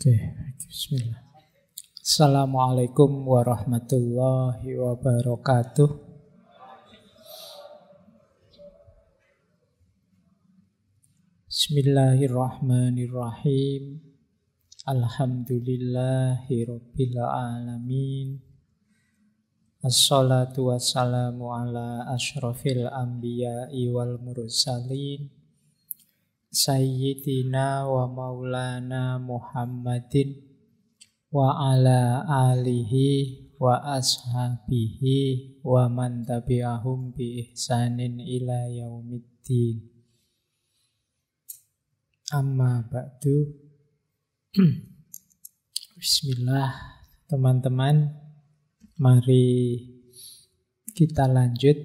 Oke, okay. bismillah. Assalamualaikum warahmatullahi wabarakatuh. Bismillahirrahmanirrahim. Alhamdulillahi rabbil alamin. Assalatu wassalamu ala asyrafil anbiya'i wal mursalin Sayyidina wa maulana Muhammadin wa ala alihi wa ashabihi wa man tabi'ahum bi ihsanin ila yaumiddin. Amma ba'du. Bismillah teman-teman. Mari kita lanjut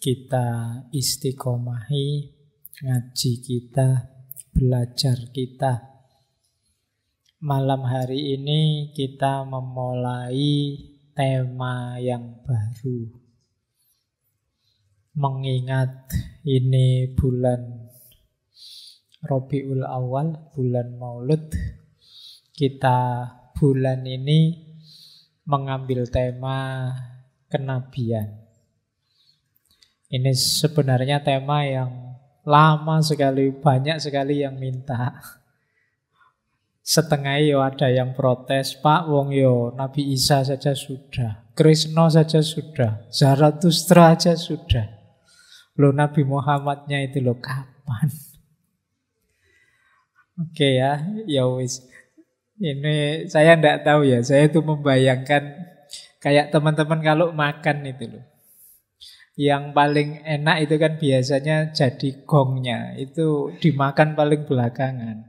kita istiqomahi ngaji kita belajar kita. Malam hari ini kita memulai tema yang baru. Mengingat ini bulan Robiul Awal, bulan Maulid, kita bulan ini mengambil tema kenabian. Ini sebenarnya tema yang Lama sekali, banyak sekali yang minta. Setengah yo ada yang protes, Pak Wong yo Nabi Isa saja sudah, Krishna saja sudah, Zarathustra saja sudah. Lo Nabi Muhammadnya itu lo kapan? Oke okay ya, ya wis. Ini saya ndak tahu ya, saya itu membayangkan kayak teman-teman kalau makan itu loh yang paling enak itu kan biasanya jadi gongnya itu dimakan paling belakangan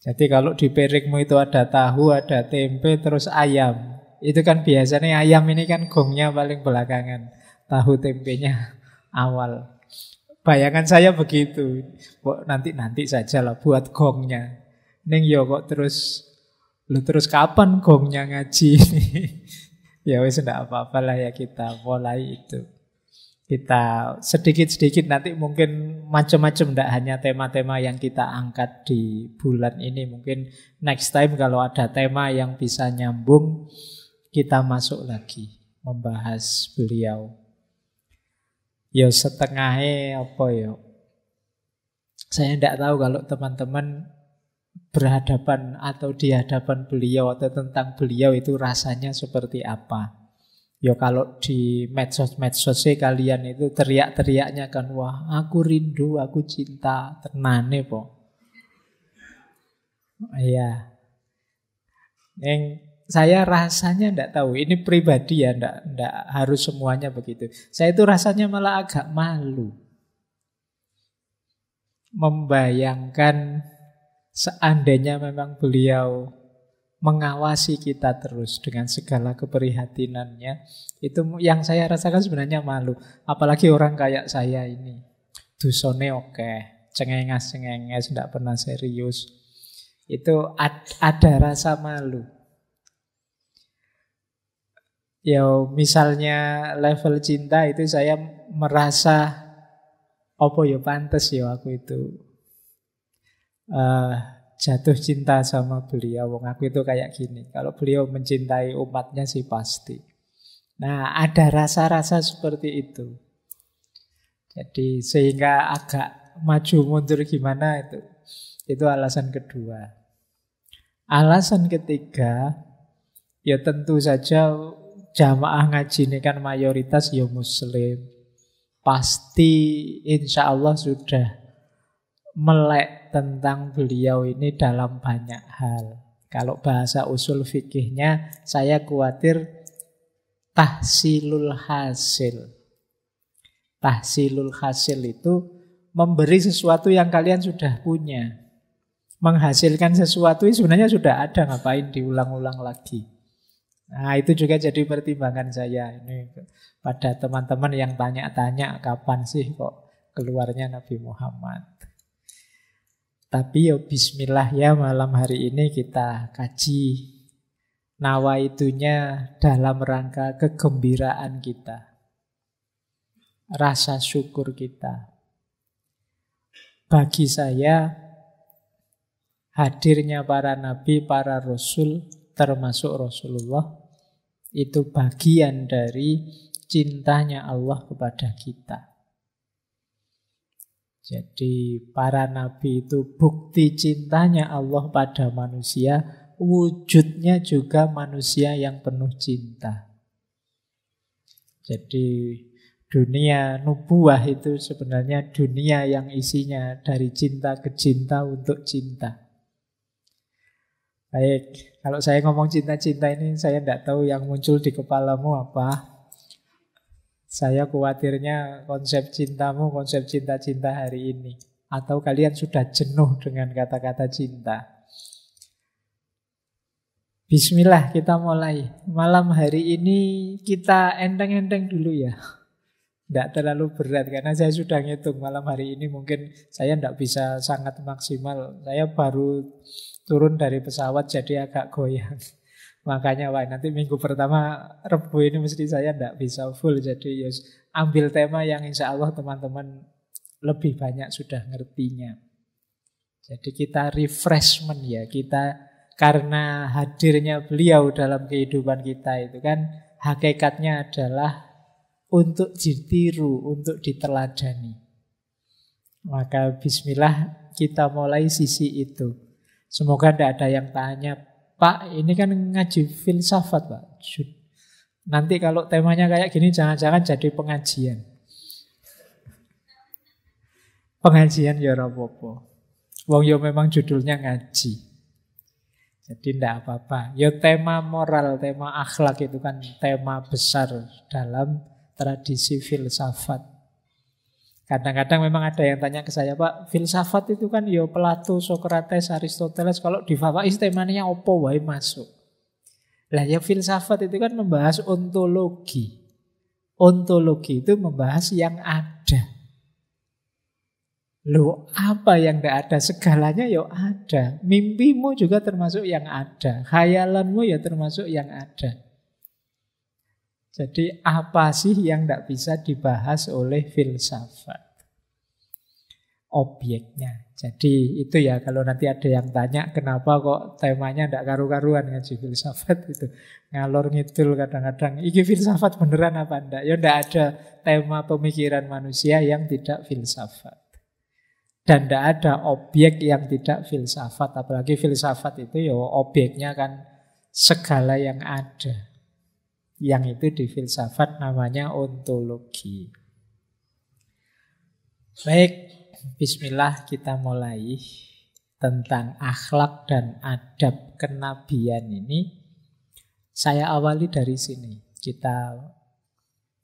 jadi kalau di perikmu itu ada tahu ada tempe terus ayam itu kan biasanya ayam ini kan gongnya paling belakangan tahu tempenya awal bayangan saya begitu nanti nanti saja lah buat gongnya neng yo kok terus lu terus kapan gongnya ngaji Ya wis tidak apa apalah ya kita mulai itu. Kita sedikit-sedikit nanti mungkin macam-macam tidak hanya tema-tema yang kita angkat di bulan ini. Mungkin next time kalau ada tema yang bisa nyambung kita masuk lagi membahas beliau. Ya setengahnya apa ya? Saya tidak tahu kalau teman-teman berhadapan atau di hadapan beliau atau tentang beliau itu rasanya seperti apa. Ya kalau di medsos-medsos kalian itu teriak-teriaknya kan wah aku rindu, aku cinta, tenane po. Iya. Yang saya rasanya ndak tahu, ini pribadi ya ndak ndak harus semuanya begitu. Saya itu rasanya malah agak malu membayangkan seandainya memang beliau mengawasi kita terus dengan segala keprihatinannya itu yang saya rasakan sebenarnya malu apalagi orang kayak saya ini dusone oke cengengas cengenges tidak pernah serius itu ad, ada rasa malu ya misalnya level cinta itu saya merasa opo yo ya, pantas yo ya aku itu uh, jatuh cinta sama beliau. Wong aku itu kayak gini. Kalau beliau mencintai umatnya sih pasti. Nah, ada rasa-rasa seperti itu. Jadi sehingga agak maju mundur gimana itu. Itu alasan kedua. Alasan ketiga, ya tentu saja jamaah ngaji ini kan mayoritas ya muslim. Pasti insya Allah sudah melek tentang beliau ini dalam banyak hal. Kalau bahasa usul fikihnya, saya khawatir tahsilul hasil. Tahsilul hasil itu memberi sesuatu yang kalian sudah punya. Menghasilkan sesuatu sebenarnya sudah ada, ngapain diulang-ulang lagi. Nah itu juga jadi pertimbangan saya ini pada teman-teman yang tanya-tanya kapan sih kok keluarnya Nabi Muhammad. Tapi ya bismillah ya malam hari ini kita kaji nawa itunya dalam rangka kegembiraan kita. Rasa syukur kita. Bagi saya hadirnya para nabi, para rasul termasuk Rasulullah itu bagian dari cintanya Allah kepada kita. Jadi para nabi itu bukti cintanya Allah pada manusia, wujudnya juga manusia yang penuh cinta. Jadi dunia nubuah itu sebenarnya dunia yang isinya dari cinta ke cinta untuk cinta. Baik, kalau saya ngomong cinta-cinta ini saya tidak tahu yang muncul di kepalamu apa. Saya khawatirnya konsep cintamu konsep cinta-cinta hari ini. Atau kalian sudah jenuh dengan kata-kata cinta. Bismillah kita mulai. Malam hari ini kita enteng-enteng dulu ya. Tidak terlalu berat karena saya sudah ngitung malam hari ini mungkin saya tidak bisa sangat maksimal. Saya baru turun dari pesawat jadi agak goyang. Makanya wah nanti minggu pertama Rebu ini mesti saya tidak bisa full. Jadi yes, ya, ambil tema yang insya Allah teman-teman lebih banyak sudah ngertinya. Jadi kita refreshment ya. Kita karena hadirnya beliau dalam kehidupan kita itu kan hakikatnya adalah untuk ditiru, untuk diteladani. Maka bismillah kita mulai sisi itu. Semoga tidak ada yang tanya Pak, ini kan ngaji filsafat, Pak. Nanti kalau temanya kayak gini, jangan-jangan jadi pengajian. Pengajian ya rapopo. Wong yo ya memang judulnya ngaji. Jadi tidak apa-apa. Yo ya tema moral, tema akhlak itu kan tema besar dalam tradisi filsafat. Kadang-kadang memang ada yang tanya ke saya, Pak, filsafat itu kan ya Plato, Socrates, Aristoteles, kalau di Bapak istimewanya opo wae masuk. Lah ya filsafat itu kan membahas ontologi. Ontologi itu membahas yang ada. Lo apa yang tidak ada? Segalanya ya ada. Mimpimu juga termasuk yang ada. Khayalanmu ya termasuk yang ada. Jadi apa sih yang tidak bisa dibahas oleh filsafat? Objeknya. Jadi itu ya kalau nanti ada yang tanya kenapa kok temanya tidak karu-karuan ngaji filsafat itu. Ngalor ngidul kadang-kadang. Iki filsafat beneran apa ndak? Ya ndak ada tema pemikiran manusia yang tidak filsafat. Dan tidak ada objek yang tidak filsafat. Apalagi filsafat itu ya objeknya kan segala yang ada. Yang itu di filsafat namanya ontologi. Baik, bismillah kita mulai tentang akhlak dan adab kenabian ini. Saya awali dari sini. Kita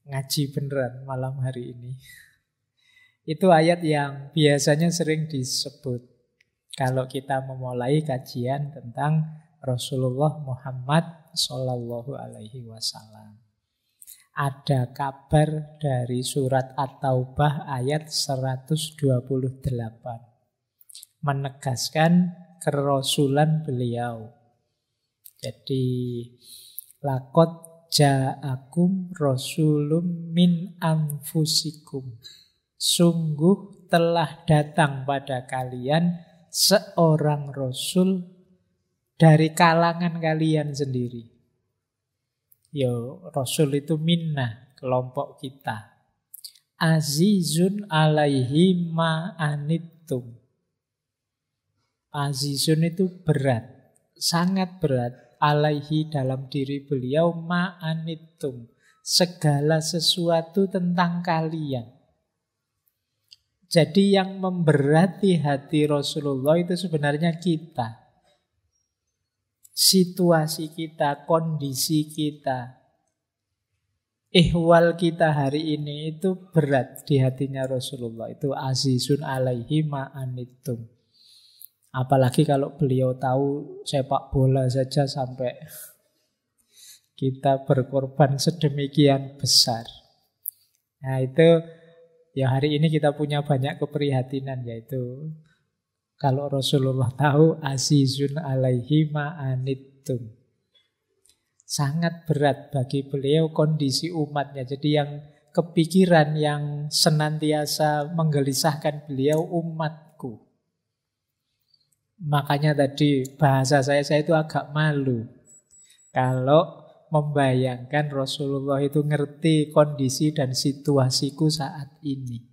ngaji beneran malam hari ini. Itu ayat yang biasanya sering disebut kalau kita memulai kajian tentang Rasulullah Muhammad Sallallahu Alaihi Wasallam. Ada kabar dari surat At-Taubah ayat 128 menegaskan kerasulan beliau. Jadi lakot ja'akum rasulum min anfusikum. Sungguh telah datang pada kalian seorang rasul dari kalangan kalian sendiri. Yo, Rasul itu minnah, kelompok kita. Azizun alaihi ma'anittum. Azizun itu berat, sangat berat. Alaihi dalam diri beliau ma'anittum. Segala sesuatu tentang kalian. Jadi yang memberati hati Rasulullah itu sebenarnya kita situasi kita, kondisi kita, ihwal kita hari ini itu berat di hatinya Rasulullah. Itu azizun alaihi ma'anittum. Apalagi kalau beliau tahu sepak bola saja sampai kita berkorban sedemikian besar. Nah itu ya hari ini kita punya banyak keprihatinan yaitu kalau Rasulullah tahu azizun alaihi ma'anittum. Sangat berat bagi beliau kondisi umatnya. Jadi yang kepikiran yang senantiasa menggelisahkan beliau umatku. Makanya tadi bahasa saya saya itu agak malu. Kalau membayangkan Rasulullah itu ngerti kondisi dan situasiku saat ini.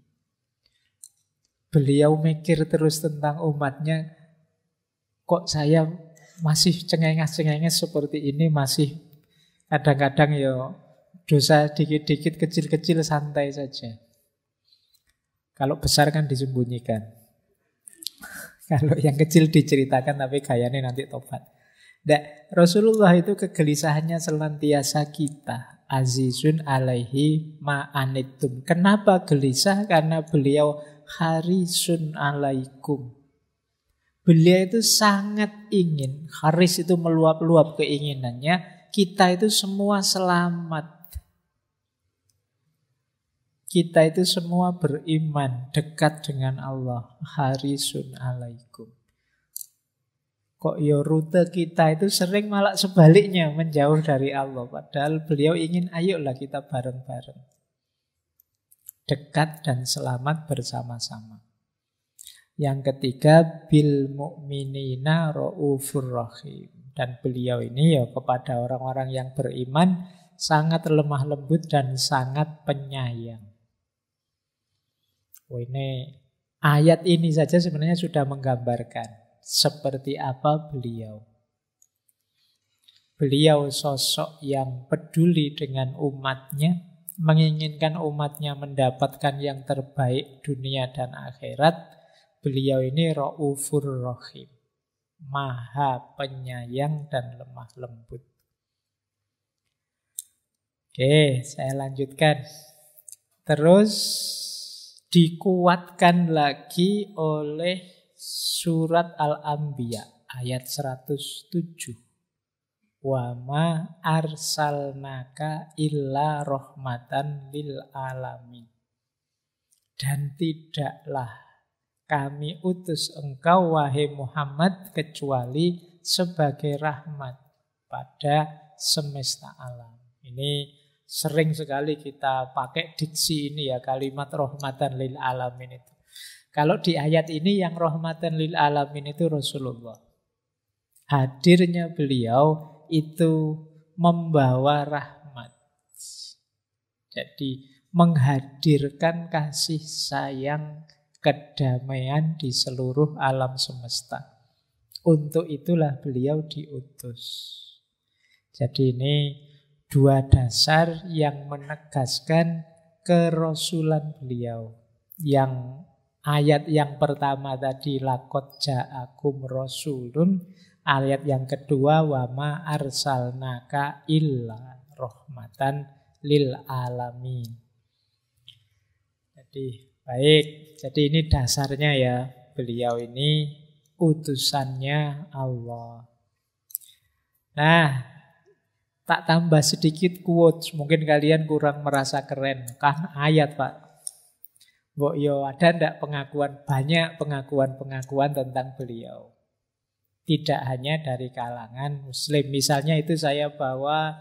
Beliau mikir terus tentang umatnya, kok saya masih cengenges-cengenges seperti ini, masih kadang-kadang ya dosa dikit-dikit kecil-kecil santai saja. Kalau besar kan disembunyikan. Kalau yang kecil diceritakan tapi kayaknya nanti tobat. Nah, Rasulullah itu kegelisahannya senantiasa kita. Azizun alaihi ma'anitum. Kenapa gelisah? Karena beliau harisun alaikum. Beliau itu sangat ingin, haris itu meluap-luap keinginannya, kita itu semua selamat. Kita itu semua beriman, dekat dengan Allah. Harisun alaikum. Kok ya rute kita itu sering malah sebaliknya menjauh dari Allah. Padahal beliau ingin ayolah kita bareng-bareng dekat dan selamat bersama-sama. Yang ketiga bil mukminina raufur rahim dan beliau ini ya kepada orang-orang yang beriman sangat lemah lembut dan sangat penyayang. Oh, ini ayat ini saja sebenarnya sudah menggambarkan seperti apa beliau. Beliau sosok yang peduli dengan umatnya, menginginkan umatnya mendapatkan yang terbaik dunia dan akhirat, beliau ini Ra'ufur Rahim. Maha penyayang dan lemah lembut. Oke, saya lanjutkan. Terus dikuatkan lagi oleh surat Al-Anbiya ayat 107. Wama arsalnaka illa rohmatan lil alamin. Dan tidaklah kami utus engkau wahai Muhammad kecuali sebagai rahmat pada semesta alam. Ini sering sekali kita pakai diksi ini ya kalimat rahmatan lil alamin itu. Kalau di ayat ini yang rahmatan lil alamin itu Rasulullah. Hadirnya beliau itu membawa rahmat. Jadi menghadirkan kasih sayang kedamaian di seluruh alam semesta. Untuk itulah beliau diutus. Jadi ini dua dasar yang menegaskan kerasulan beliau. Yang ayat yang pertama tadi lakot ja'akum rasulun Ayat yang kedua wama arsalnaka illa rahmatan lil alamin. Jadi baik, jadi ini dasarnya ya. Beliau ini utusannya Allah. Nah, tak tambah sedikit quotes, mungkin kalian kurang merasa keren. Kan ayat, Pak. Mbok yo ada ndak pengakuan banyak pengakuan-pengakuan tentang beliau tidak hanya dari kalangan muslim. Misalnya itu saya bawa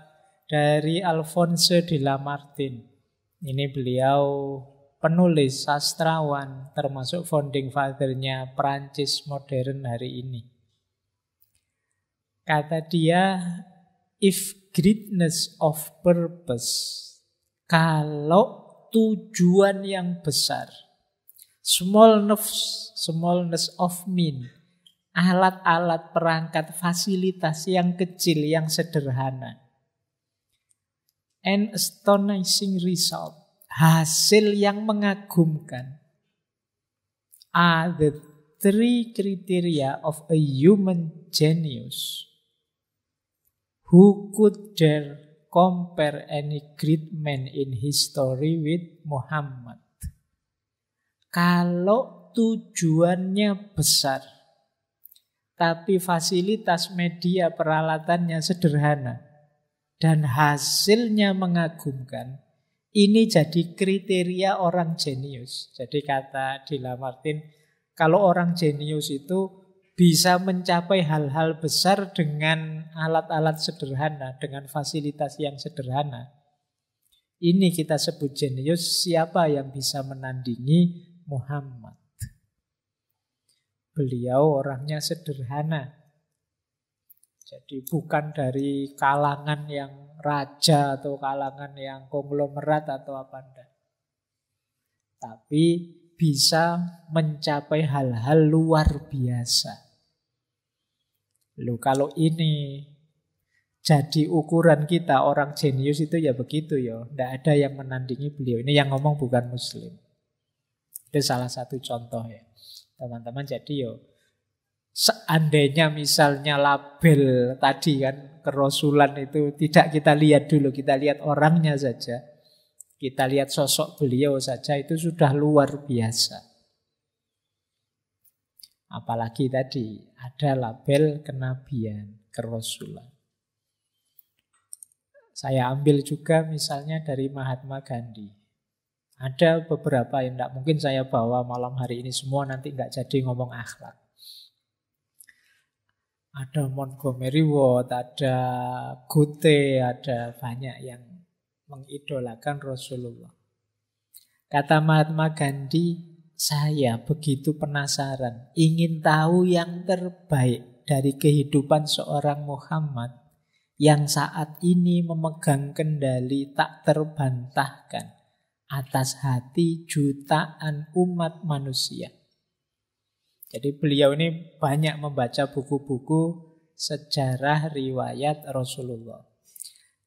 dari Alphonse de Lamartine. Ini beliau penulis, sastrawan, termasuk founding fathernya Perancis modern hari ini. Kata dia, if greatness of purpose, kalau tujuan yang besar, smallness, smallness of mean, alat-alat perangkat fasilitas yang kecil yang sederhana an astonishing result hasil yang mengagumkan are the three criteria of a human genius who could dare compare any great man in history with Muhammad kalau tujuannya besar tapi fasilitas media peralatannya sederhana dan hasilnya mengagumkan. Ini jadi kriteria orang jenius. Jadi kata Dila Martin, kalau orang jenius itu bisa mencapai hal-hal besar dengan alat-alat sederhana, dengan fasilitas yang sederhana. Ini kita sebut jenius siapa yang bisa menandingi Muhammad. Beliau orangnya sederhana. Jadi bukan dari kalangan yang raja atau kalangan yang konglomerat atau apa enggak. Tapi bisa mencapai hal-hal luar biasa. Lu kalau ini jadi ukuran kita orang jenius itu ya begitu ya. Tidak ada yang menandingi beliau. Ini yang ngomong bukan muslim. Itu salah satu contoh ya teman-teman jadi yo seandainya misalnya label tadi kan kerosulan itu tidak kita lihat dulu kita lihat orangnya saja kita lihat sosok beliau saja itu sudah luar biasa apalagi tadi ada label kenabian kerosulan saya ambil juga misalnya dari Mahatma Gandhi ada beberapa yang tidak mungkin saya bawa malam hari ini semua nanti nggak jadi ngomong akhlak. Ada Montgomery Ward, ada Gute, ada banyak yang mengidolakan Rasulullah. Kata Mahatma Gandhi, saya begitu penasaran, ingin tahu yang terbaik dari kehidupan seorang Muhammad yang saat ini memegang kendali tak terbantahkan atas hati jutaan umat manusia. Jadi beliau ini banyak membaca buku-buku sejarah riwayat Rasulullah.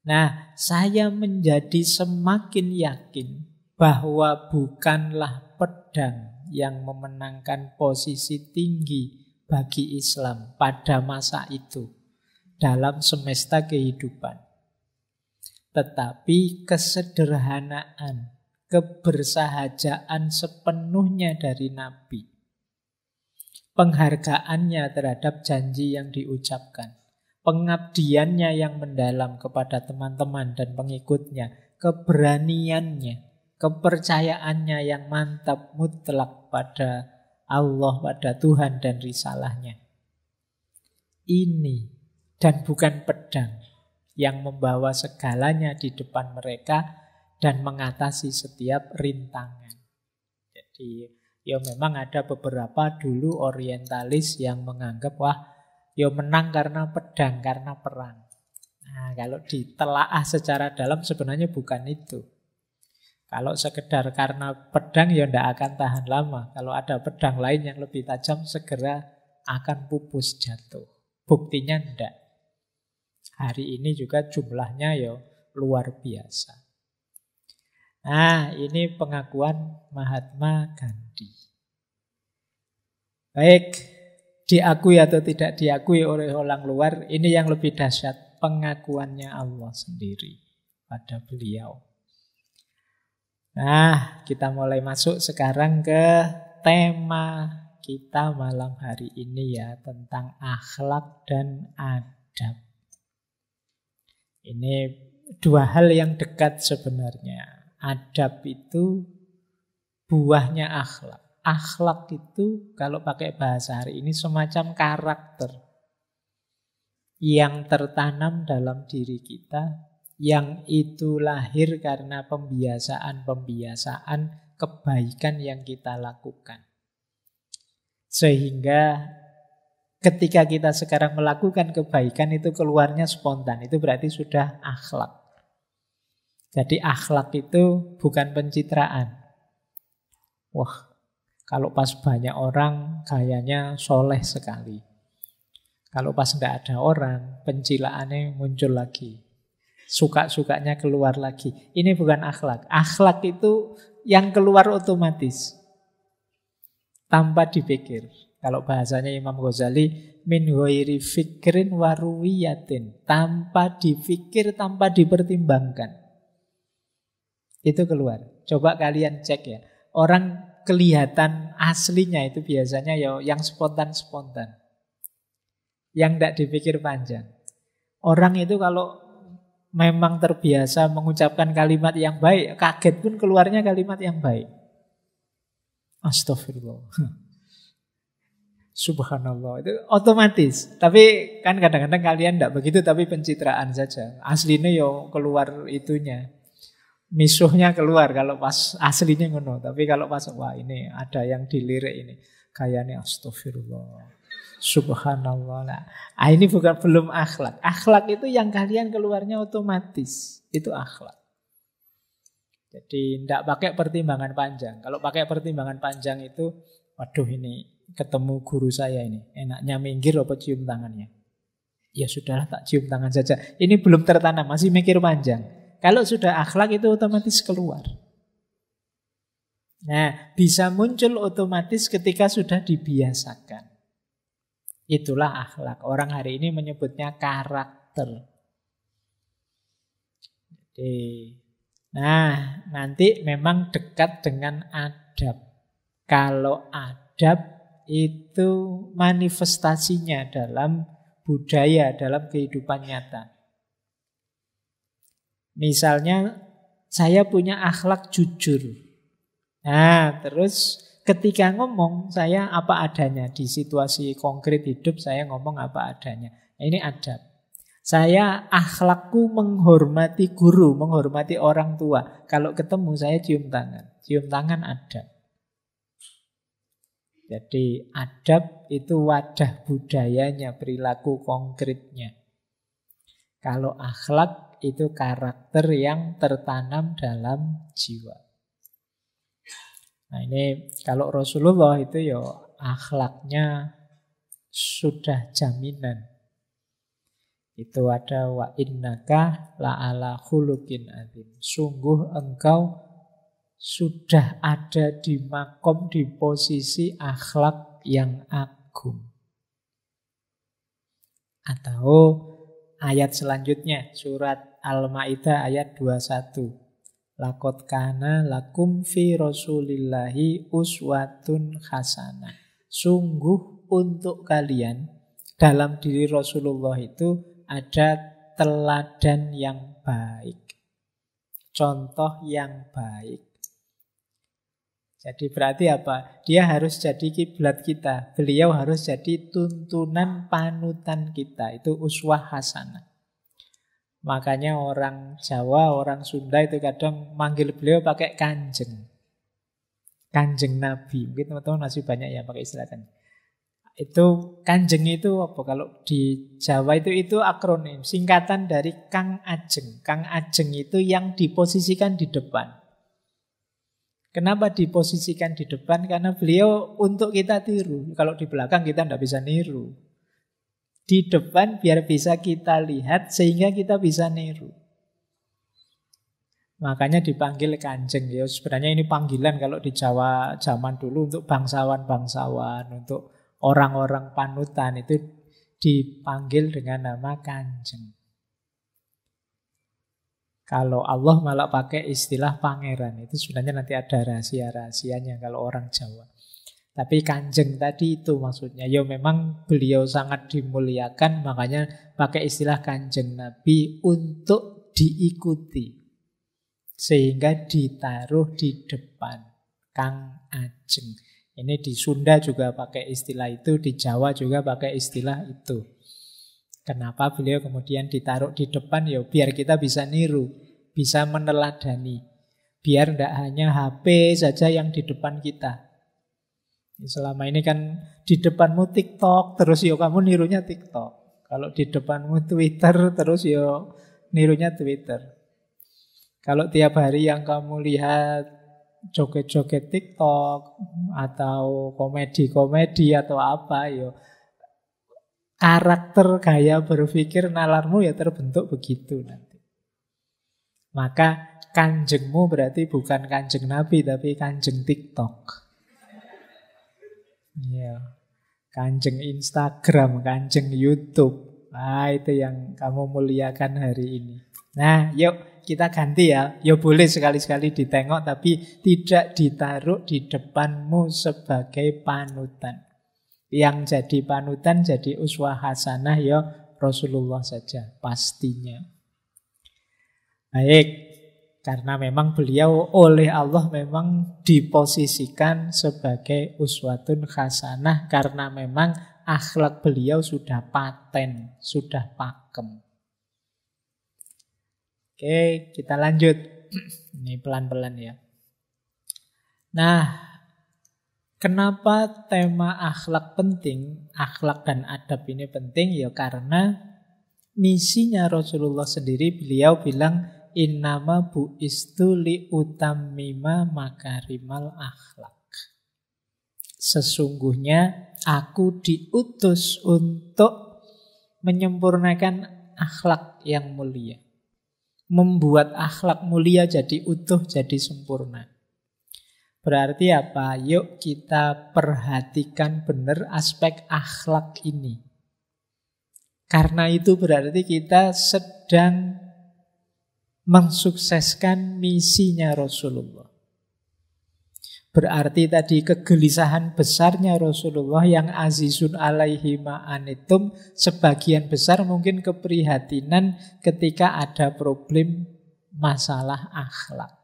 Nah, saya menjadi semakin yakin bahwa bukanlah pedang yang memenangkan posisi tinggi bagi Islam pada masa itu dalam semesta kehidupan. Tetapi kesederhanaan kebersahajaan sepenuhnya dari Nabi. Penghargaannya terhadap janji yang diucapkan. Pengabdiannya yang mendalam kepada teman-teman dan pengikutnya. Keberaniannya, kepercayaannya yang mantap mutlak pada Allah, pada Tuhan dan risalahnya. Ini dan bukan pedang yang membawa segalanya di depan mereka dan mengatasi setiap rintangan. Jadi ya memang ada beberapa dulu orientalis yang menganggap wah ya menang karena pedang, karena perang. Nah, kalau ditelaah secara dalam sebenarnya bukan itu. Kalau sekedar karena pedang ya ndak akan tahan lama. Kalau ada pedang lain yang lebih tajam segera akan pupus jatuh. Buktinya tidak. Hari ini juga jumlahnya ya luar biasa. Nah, ini pengakuan Mahatma Gandhi. Baik, diakui atau tidak diakui oleh orang luar, ini yang lebih dahsyat pengakuannya Allah sendiri pada beliau. Nah, kita mulai masuk sekarang ke tema kita malam hari ini ya tentang akhlak dan adab. Ini dua hal yang dekat sebenarnya adab itu buahnya akhlak. Akhlak itu kalau pakai bahasa hari ini semacam karakter yang tertanam dalam diri kita yang itu lahir karena pembiasaan-pembiasaan kebaikan yang kita lakukan. Sehingga ketika kita sekarang melakukan kebaikan itu keluarnya spontan, itu berarti sudah akhlak. Jadi akhlak itu bukan pencitraan. Wah, kalau pas banyak orang kayaknya soleh sekali. Kalau pas tidak ada orang, pencilaannya muncul lagi. Suka-sukanya keluar lagi. Ini bukan akhlak. Akhlak itu yang keluar otomatis. Tanpa dipikir. Kalau bahasanya Imam Ghazali, min fikrin waruwiyatin. Tanpa dipikir, tanpa dipertimbangkan. Itu keluar. Coba kalian cek ya. Orang kelihatan aslinya itu biasanya ya yang spontan-spontan. Yang tidak dipikir panjang. Orang itu kalau memang terbiasa mengucapkan kalimat yang baik, kaget pun keluarnya kalimat yang baik. Astagfirullah. Subhanallah itu otomatis. Tapi kan kadang-kadang kalian tidak begitu, tapi pencitraan saja. Aslinya yo ya keluar itunya, misuhnya keluar kalau pas aslinya ngono. Tapi kalau pas wah ini ada yang dilirik ini kayaknya astagfirullah. Subhanallah. Nah, ah, ini bukan belum akhlak. Akhlak itu yang kalian keluarnya otomatis. Itu akhlak. Jadi tidak pakai pertimbangan panjang. Kalau pakai pertimbangan panjang itu, waduh ini ketemu guru saya ini. Enaknya minggir apa cium tangannya. Ya sudahlah tak cium tangan saja. Ini belum tertanam, masih mikir panjang. Kalau sudah akhlak itu otomatis keluar. Nah, bisa muncul otomatis ketika sudah dibiasakan. Itulah akhlak. Orang hari ini menyebutnya karakter. Jadi, nah, nanti memang dekat dengan adab. Kalau adab itu manifestasinya dalam budaya, dalam kehidupan nyata. Misalnya saya punya akhlak jujur. Nah, terus ketika ngomong saya apa adanya di situasi konkret hidup saya ngomong apa adanya. Nah, ini adab. Saya akhlakku menghormati guru, menghormati orang tua. Kalau ketemu saya cium tangan. Cium tangan adab. Jadi adab itu wadah budayanya, perilaku konkretnya. Kalau akhlak itu karakter yang tertanam dalam jiwa. Nah ini kalau Rasulullah itu ya akhlaknya sudah jaminan. Itu ada wa innaka la'ala khuluqin azim. Sungguh engkau sudah ada di makom di posisi akhlak yang agung. Atau ayat selanjutnya surat Al-Maidah ayat 21. Lakot kana lakum fi rasulillahi uswatun hasanah. Sungguh untuk kalian dalam diri Rasulullah itu ada teladan yang baik. Contoh yang baik. Jadi berarti apa? Dia harus jadi kiblat kita. Beliau harus jadi tuntunan panutan kita. Itu uswah hasanah. Makanya orang Jawa, orang Sunda itu kadang manggil beliau pakai kanjeng. Kanjeng Nabi. Mungkin teman-teman masih banyak yang pakai istilah kan Itu kanjeng itu apa? Kalau di Jawa itu itu akronim, singkatan dari Kang Ajeng. Kang Ajeng itu yang diposisikan di depan. Kenapa diposisikan di depan? Karena beliau untuk kita tiru. Kalau di belakang kita tidak bisa niru di depan biar bisa kita lihat sehingga kita bisa niru. Makanya dipanggil kanjeng ya. Sebenarnya ini panggilan kalau di Jawa zaman dulu untuk bangsawan-bangsawan, untuk orang-orang panutan itu dipanggil dengan nama kanjeng. Kalau Allah malah pakai istilah pangeran, itu sebenarnya nanti ada rahasia-rahasianya kalau orang Jawa. Tapi kanjeng tadi itu maksudnya. Ya memang beliau sangat dimuliakan, makanya pakai istilah kanjeng Nabi untuk diikuti. Sehingga ditaruh di depan. Kang Ajeng. Ini di Sunda juga pakai istilah itu, di Jawa juga pakai istilah itu. Kenapa beliau kemudian ditaruh di depan ya biar kita bisa niru, bisa meneladani. Biar tidak hanya HP saja yang di depan kita, Ya, selama ini kan di depanmu TikTok, terus yo ya kamu nirunya TikTok. Kalau di depanmu Twitter, terus yo ya nirunya Twitter. Kalau tiap hari yang kamu lihat joget-joget TikTok atau komedi-komedi atau apa yo karakter gaya berpikir nalarmu ya terbentuk begitu nanti. Maka kanjengmu berarti bukan kanjeng Nabi tapi kanjeng TikTok. Iya. Kanjeng Instagram, kanjeng YouTube. Nah, itu yang kamu muliakan hari ini. Nah, yuk kita ganti ya. Yuk boleh sekali-sekali ditengok tapi tidak ditaruh di depanmu sebagai panutan. Yang jadi panutan jadi uswah hasanah ya Rasulullah saja pastinya. Baik, karena memang beliau oleh Allah memang diposisikan sebagai uswatun khasanah karena memang akhlak beliau sudah paten, sudah pakem. Oke, kita lanjut. Ini pelan-pelan ya. Nah, kenapa tema akhlak penting, akhlak dan adab ini penting? Ya karena misinya Rasulullah sendiri beliau bilang innama bu istu li utamima makarimal akhlak. Sesungguhnya aku diutus untuk menyempurnakan akhlak yang mulia. Membuat akhlak mulia jadi utuh, jadi sempurna. Berarti apa? Yuk kita perhatikan benar aspek akhlak ini. Karena itu berarti kita sedang mensukseskan misinya Rasulullah. Berarti tadi kegelisahan besarnya Rasulullah yang azizun alaihi ma'anitum sebagian besar mungkin keprihatinan ketika ada problem masalah akhlak.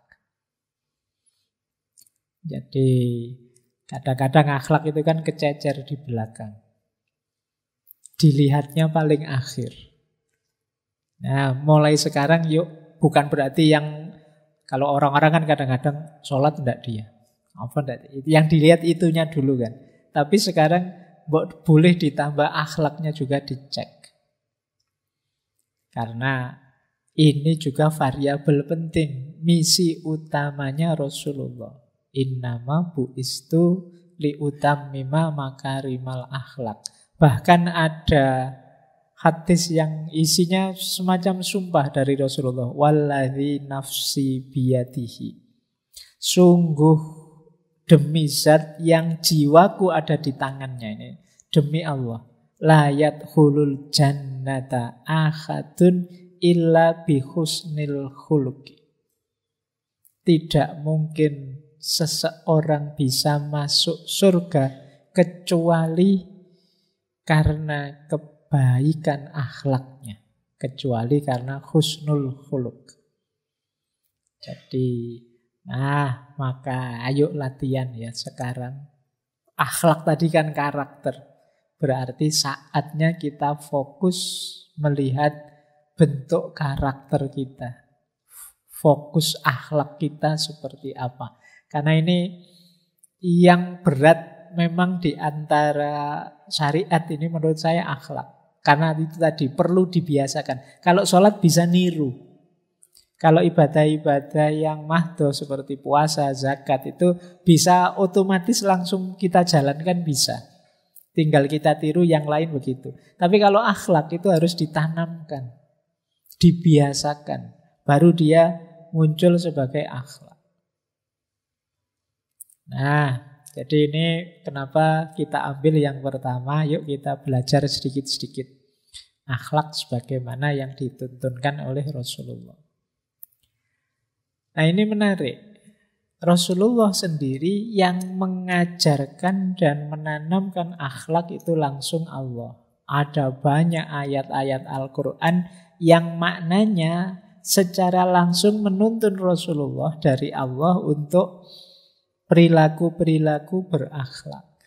Jadi kadang-kadang akhlak itu kan kececer di belakang. Dilihatnya paling akhir. Nah mulai sekarang yuk bukan berarti yang kalau orang-orang kan kadang-kadang sholat tidak dia. Apa enggak? Yang dilihat itunya dulu kan. Tapi sekarang boleh ditambah akhlaknya juga dicek. Karena ini juga variabel penting. Misi utamanya Rasulullah. Innama li utam mima makarimal akhlak. Bahkan ada hadis yang isinya semacam sumpah dari Rasulullah. Wallahi nafsi biyatihi. Sungguh demi zat yang jiwaku ada di tangannya ini. Demi Allah. Layat hulul jannata ahadun illa bihusnil khuluki. Tidak mungkin seseorang bisa masuk surga kecuali karena ke kebaikan akhlaknya kecuali karena husnul khuluk. Jadi, nah maka ayo latihan ya sekarang. Akhlak tadi kan karakter. Berarti saatnya kita fokus melihat bentuk karakter kita. Fokus akhlak kita seperti apa. Karena ini yang berat memang di antara syariat ini menurut saya akhlak. Karena itu tadi perlu dibiasakan. Kalau sholat bisa niru. Kalau ibadah-ibadah yang mahdoh seperti puasa, zakat itu bisa otomatis langsung kita jalankan bisa. Tinggal kita tiru yang lain begitu. Tapi kalau akhlak itu harus ditanamkan, dibiasakan. Baru dia muncul sebagai akhlak. Nah, jadi ini kenapa kita ambil yang pertama, yuk kita belajar sedikit-sedikit akhlak sebagaimana yang dituntunkan oleh Rasulullah. Nah ini menarik. Rasulullah sendiri yang mengajarkan dan menanamkan akhlak itu langsung Allah. Ada banyak ayat-ayat Al-Quran yang maknanya secara langsung menuntun Rasulullah dari Allah untuk perilaku-perilaku berakhlak.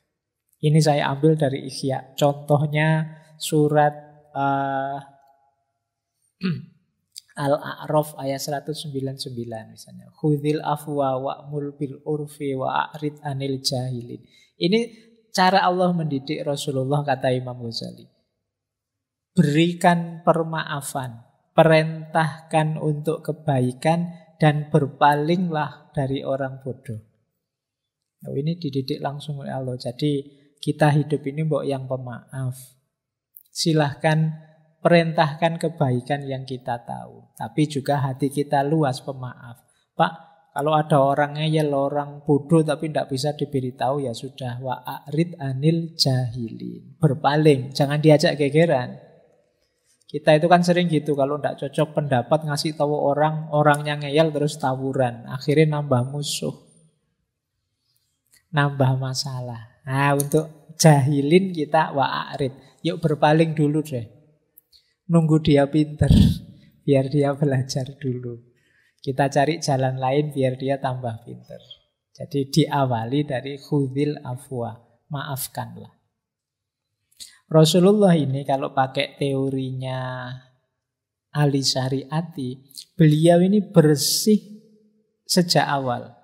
Ini saya ambil dari Ikhya. Contohnya surat uh, Al-A'raf ayat 199 misalnya. Khudil afwa wa'mul bil urfi wa'rid anil jahilin. Ini cara Allah mendidik Rasulullah kata Imam Ghazali. Berikan permaafan, perintahkan untuk kebaikan dan berpalinglah dari orang bodoh. Nah, ini dididik langsung oleh Allah. Jadi kita hidup ini mbok yang pemaaf silahkan perintahkan kebaikan yang kita tahu. Tapi juga hati kita luas pemaaf. Pak, kalau ada orang ngeyel, ya orang bodoh tapi tidak bisa diberitahu ya sudah. Wa'arid anil jahilin. Berpaling, jangan diajak gegeran. Kita itu kan sering gitu, kalau tidak cocok pendapat ngasih tahu orang, orangnya ngeyel terus tawuran. Akhirnya nambah musuh. Nambah masalah. Nah untuk jahilin kita wa'arid Yuk berpaling dulu deh. Nunggu dia pinter, biar dia belajar dulu. Kita cari jalan lain biar dia tambah pinter. Jadi diawali dari khudil afwa, maafkanlah. Rasulullah ini kalau pakai teorinya Ali Syariati, beliau ini bersih sejak awal.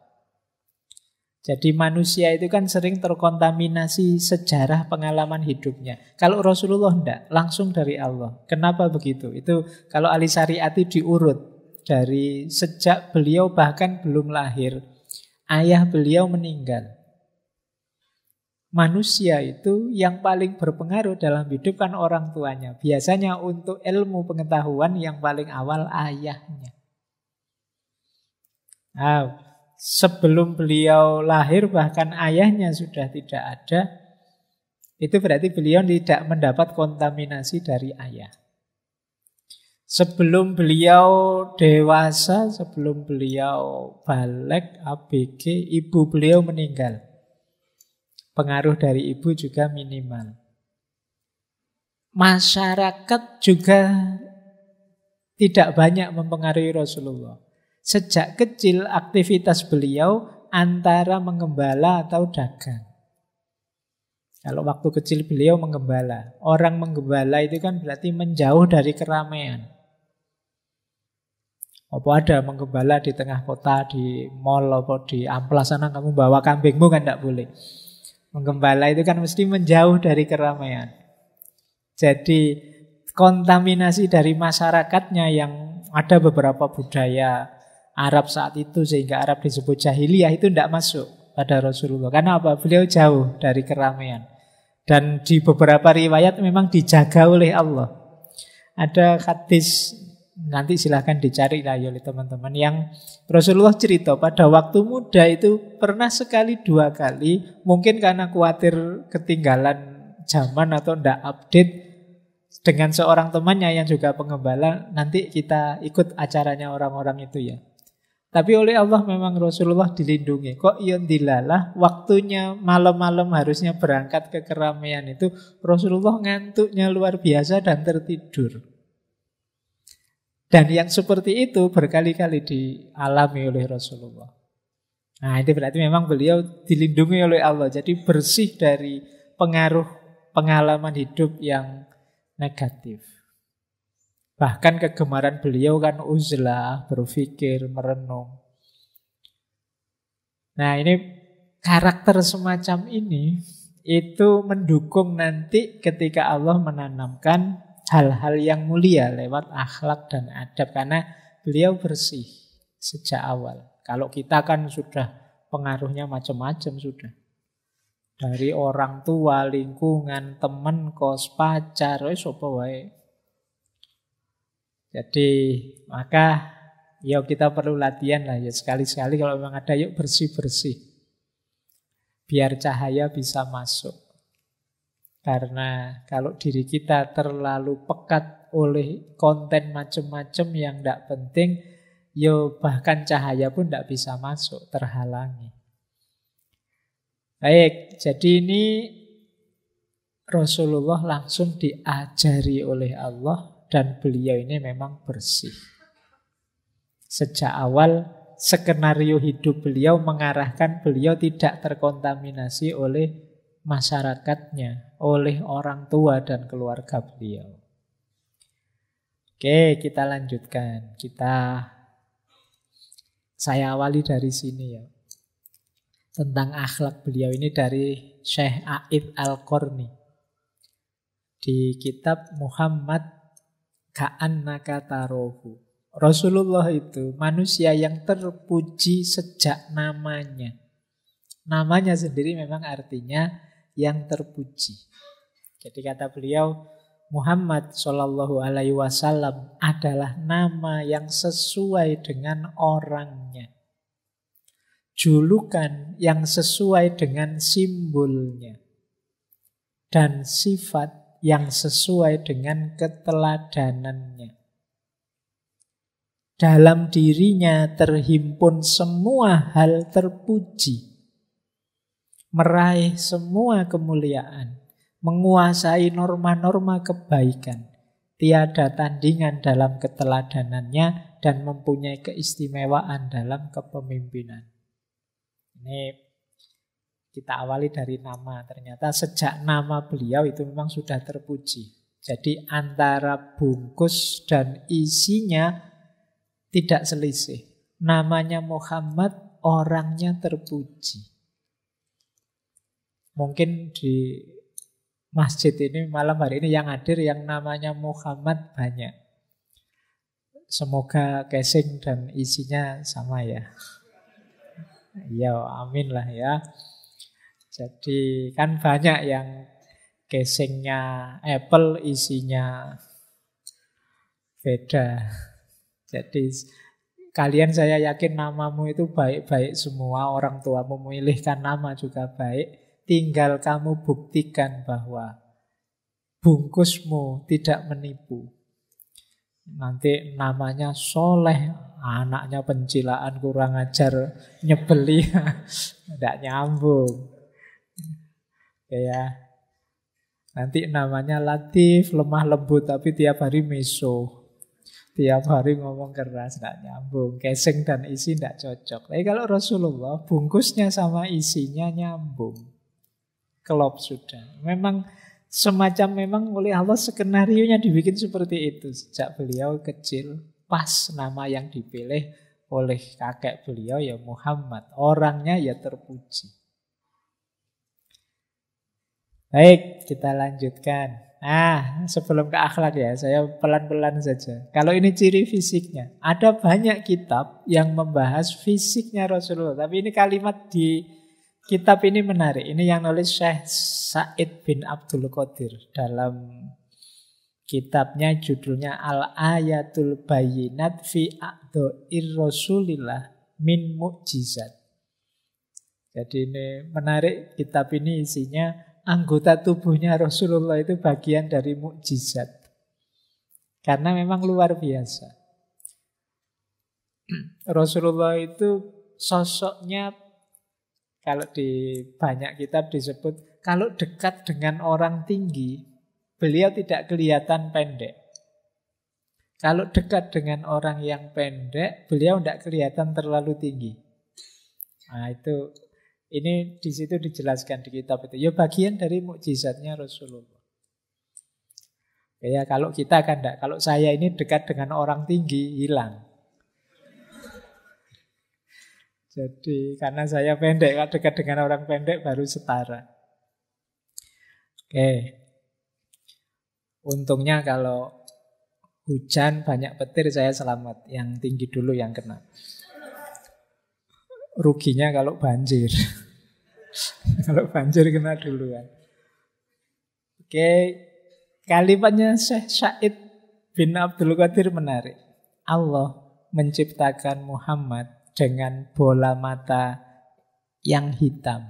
Jadi manusia itu kan sering terkontaminasi sejarah pengalaman hidupnya. Kalau Rasulullah tidak langsung dari Allah. Kenapa begitu? Itu kalau Ali Sariati diurut dari sejak beliau bahkan belum lahir, ayah beliau meninggal. Manusia itu yang paling berpengaruh dalam hidup kan orang tuanya. Biasanya untuk ilmu pengetahuan yang paling awal ayahnya. Nah, sebelum beliau lahir bahkan ayahnya sudah tidak ada, itu berarti beliau tidak mendapat kontaminasi dari ayah. Sebelum beliau dewasa, sebelum beliau balik ABG, ibu beliau meninggal. Pengaruh dari ibu juga minimal. Masyarakat juga tidak banyak mempengaruhi Rasulullah. Sejak kecil aktivitas beliau antara mengembala atau dagang. Kalau waktu kecil beliau mengembala, Orang mengembala itu kan berarti menjauh dari keramaian. Apa ada mengembala di tengah kota, di mall, apa di amplas sana kamu bawa kambingmu kan tidak boleh. Menggembala itu kan mesti menjauh dari keramaian. Jadi kontaminasi dari masyarakatnya yang ada beberapa budaya Arab saat itu sehingga Arab disebut jahiliyah itu tidak masuk pada Rasulullah. Karena apa? Beliau jauh dari keramaian. Dan di beberapa riwayat memang dijaga oleh Allah. Ada hadis nanti silahkan dicari lah ya oleh teman-teman yang Rasulullah cerita pada waktu muda itu pernah sekali dua kali mungkin karena khawatir ketinggalan zaman atau tidak update dengan seorang temannya yang juga pengembala nanti kita ikut acaranya orang-orang itu ya tapi oleh Allah memang Rasulullah dilindungi. Kok yon iya dilalah waktunya malam-malam harusnya berangkat ke keramaian itu Rasulullah ngantuknya luar biasa dan tertidur. Dan yang seperti itu berkali-kali dialami oleh Rasulullah. Nah itu berarti memang beliau dilindungi oleh Allah. Jadi bersih dari pengaruh pengalaman hidup yang negatif. Bahkan kegemaran beliau kan uzlah, berpikir, merenung. Nah ini karakter semacam ini itu mendukung nanti ketika Allah menanamkan hal-hal yang mulia lewat akhlak dan adab. Karena beliau bersih sejak awal. Kalau kita kan sudah pengaruhnya macam-macam sudah. Dari orang tua, lingkungan, teman, kos, pacar, sopo jadi maka ya kita perlu latihan lah ya sekali-sekali kalau memang ada yuk bersih-bersih. Biar cahaya bisa masuk. Karena kalau diri kita terlalu pekat oleh konten macam-macam yang tidak penting, yo bahkan cahaya pun tidak bisa masuk, terhalangi. Baik, jadi ini Rasulullah langsung diajari oleh Allah dan beliau ini memang bersih. Sejak awal skenario hidup beliau mengarahkan beliau tidak terkontaminasi oleh masyarakatnya, oleh orang tua dan keluarga beliau. Oke, kita lanjutkan. Kita saya awali dari sini ya. Tentang akhlak beliau ini dari Syekh Aib Al-Qarni di kitab Muhammad Ka'annaka tarohu. Rasulullah itu manusia yang terpuji sejak namanya. Namanya sendiri memang artinya yang terpuji. Jadi kata beliau Muhammad Shallallahu Alaihi Wasallam adalah nama yang sesuai dengan orangnya, julukan yang sesuai dengan simbolnya, dan sifat yang sesuai dengan keteladanannya. Dalam dirinya terhimpun semua hal terpuji, meraih semua kemuliaan, menguasai norma-norma kebaikan, tiada tandingan dalam keteladanannya, dan mempunyai keistimewaan dalam kepemimpinan. Ini kita awali dari nama. Ternyata sejak nama beliau itu memang sudah terpuji. Jadi antara bungkus dan isinya tidak selisih. Namanya Muhammad, orangnya terpuji. Mungkin di masjid ini malam hari ini yang hadir yang namanya Muhammad banyak. Semoga casing dan isinya sama ya. Ya, amin lah ya. Jadi kan banyak yang casingnya Apple isinya beda. Jadi kalian saya yakin namamu itu baik-baik semua, orang tua memilihkan nama juga baik. Tinggal kamu buktikan bahwa bungkusmu tidak menipu. Nanti namanya soleh, anaknya pencilaan kurang ajar, nyebeli, tidak nyambung kayak nanti namanya latif lemah lembut tapi tiap hari meso tiap hari ngomong keras nggak nyambung casing dan isi nggak cocok tapi kalau Rasulullah bungkusnya sama isinya nyambung kelop sudah memang semacam memang oleh Allah skenario nya dibikin seperti itu sejak beliau kecil pas nama yang dipilih oleh kakek beliau ya Muhammad orangnya ya terpuji Baik, kita lanjutkan. Nah, sebelum ke akhlak ya, saya pelan-pelan saja. Kalau ini ciri fisiknya. Ada banyak kitab yang membahas fisiknya Rasulullah. Tapi ini kalimat di kitab ini menarik. Ini yang nulis Syekh Said bin Abdul Qadir dalam kitabnya judulnya Al-Ayatul Bayinat fi A'do'ir Rasulillah min Mu'jizat. Jadi ini menarik kitab ini isinya anggota tubuhnya Rasulullah itu bagian dari mukjizat. Karena memang luar biasa. Rasulullah itu sosoknya kalau di banyak kitab disebut kalau dekat dengan orang tinggi, beliau tidak kelihatan pendek. Kalau dekat dengan orang yang pendek, beliau tidak kelihatan terlalu tinggi. Nah, itu ini di situ dijelaskan di kitab itu. Ya bagian dari mukjizatnya Rasulullah. Ya, ya kalau kita kan enggak, kalau saya ini dekat dengan orang tinggi hilang. Jadi karena saya pendek, kalau dekat dengan orang pendek baru setara. Oke. Untungnya kalau hujan banyak petir saya selamat, yang tinggi dulu yang kena. Ruginya kalau banjir. Kalau banjir kena duluan. Oke, kalimatnya Syekh Syed bin Abdul Qadir menarik. Allah menciptakan Muhammad dengan bola mata yang hitam,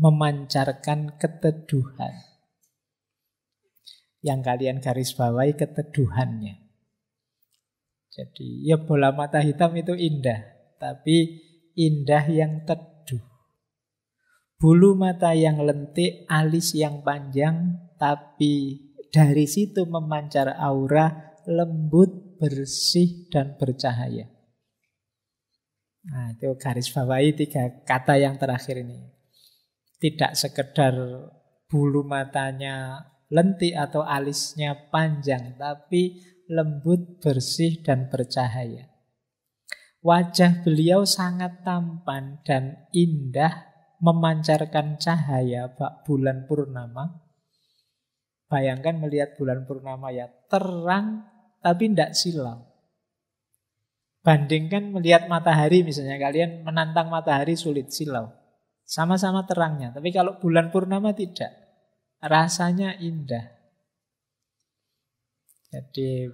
memancarkan keteduhan. Yang kalian garis bawahi keteduhannya. Jadi ya bola mata hitam itu indah, tapi indah yang teduh bulu mata yang lentik, alis yang panjang, tapi dari situ memancar aura lembut, bersih, dan bercahaya. Nah, itu garis bawahi tiga kata yang terakhir ini. Tidak sekedar bulu matanya lentik atau alisnya panjang, tapi lembut, bersih, dan bercahaya. Wajah beliau sangat tampan dan indah memancarkan cahaya bak bulan purnama. Bayangkan melihat bulan purnama ya terang tapi tidak silau. Bandingkan melihat matahari misalnya kalian menantang matahari sulit silau. Sama-sama terangnya, tapi kalau bulan purnama tidak. Rasanya indah. Jadi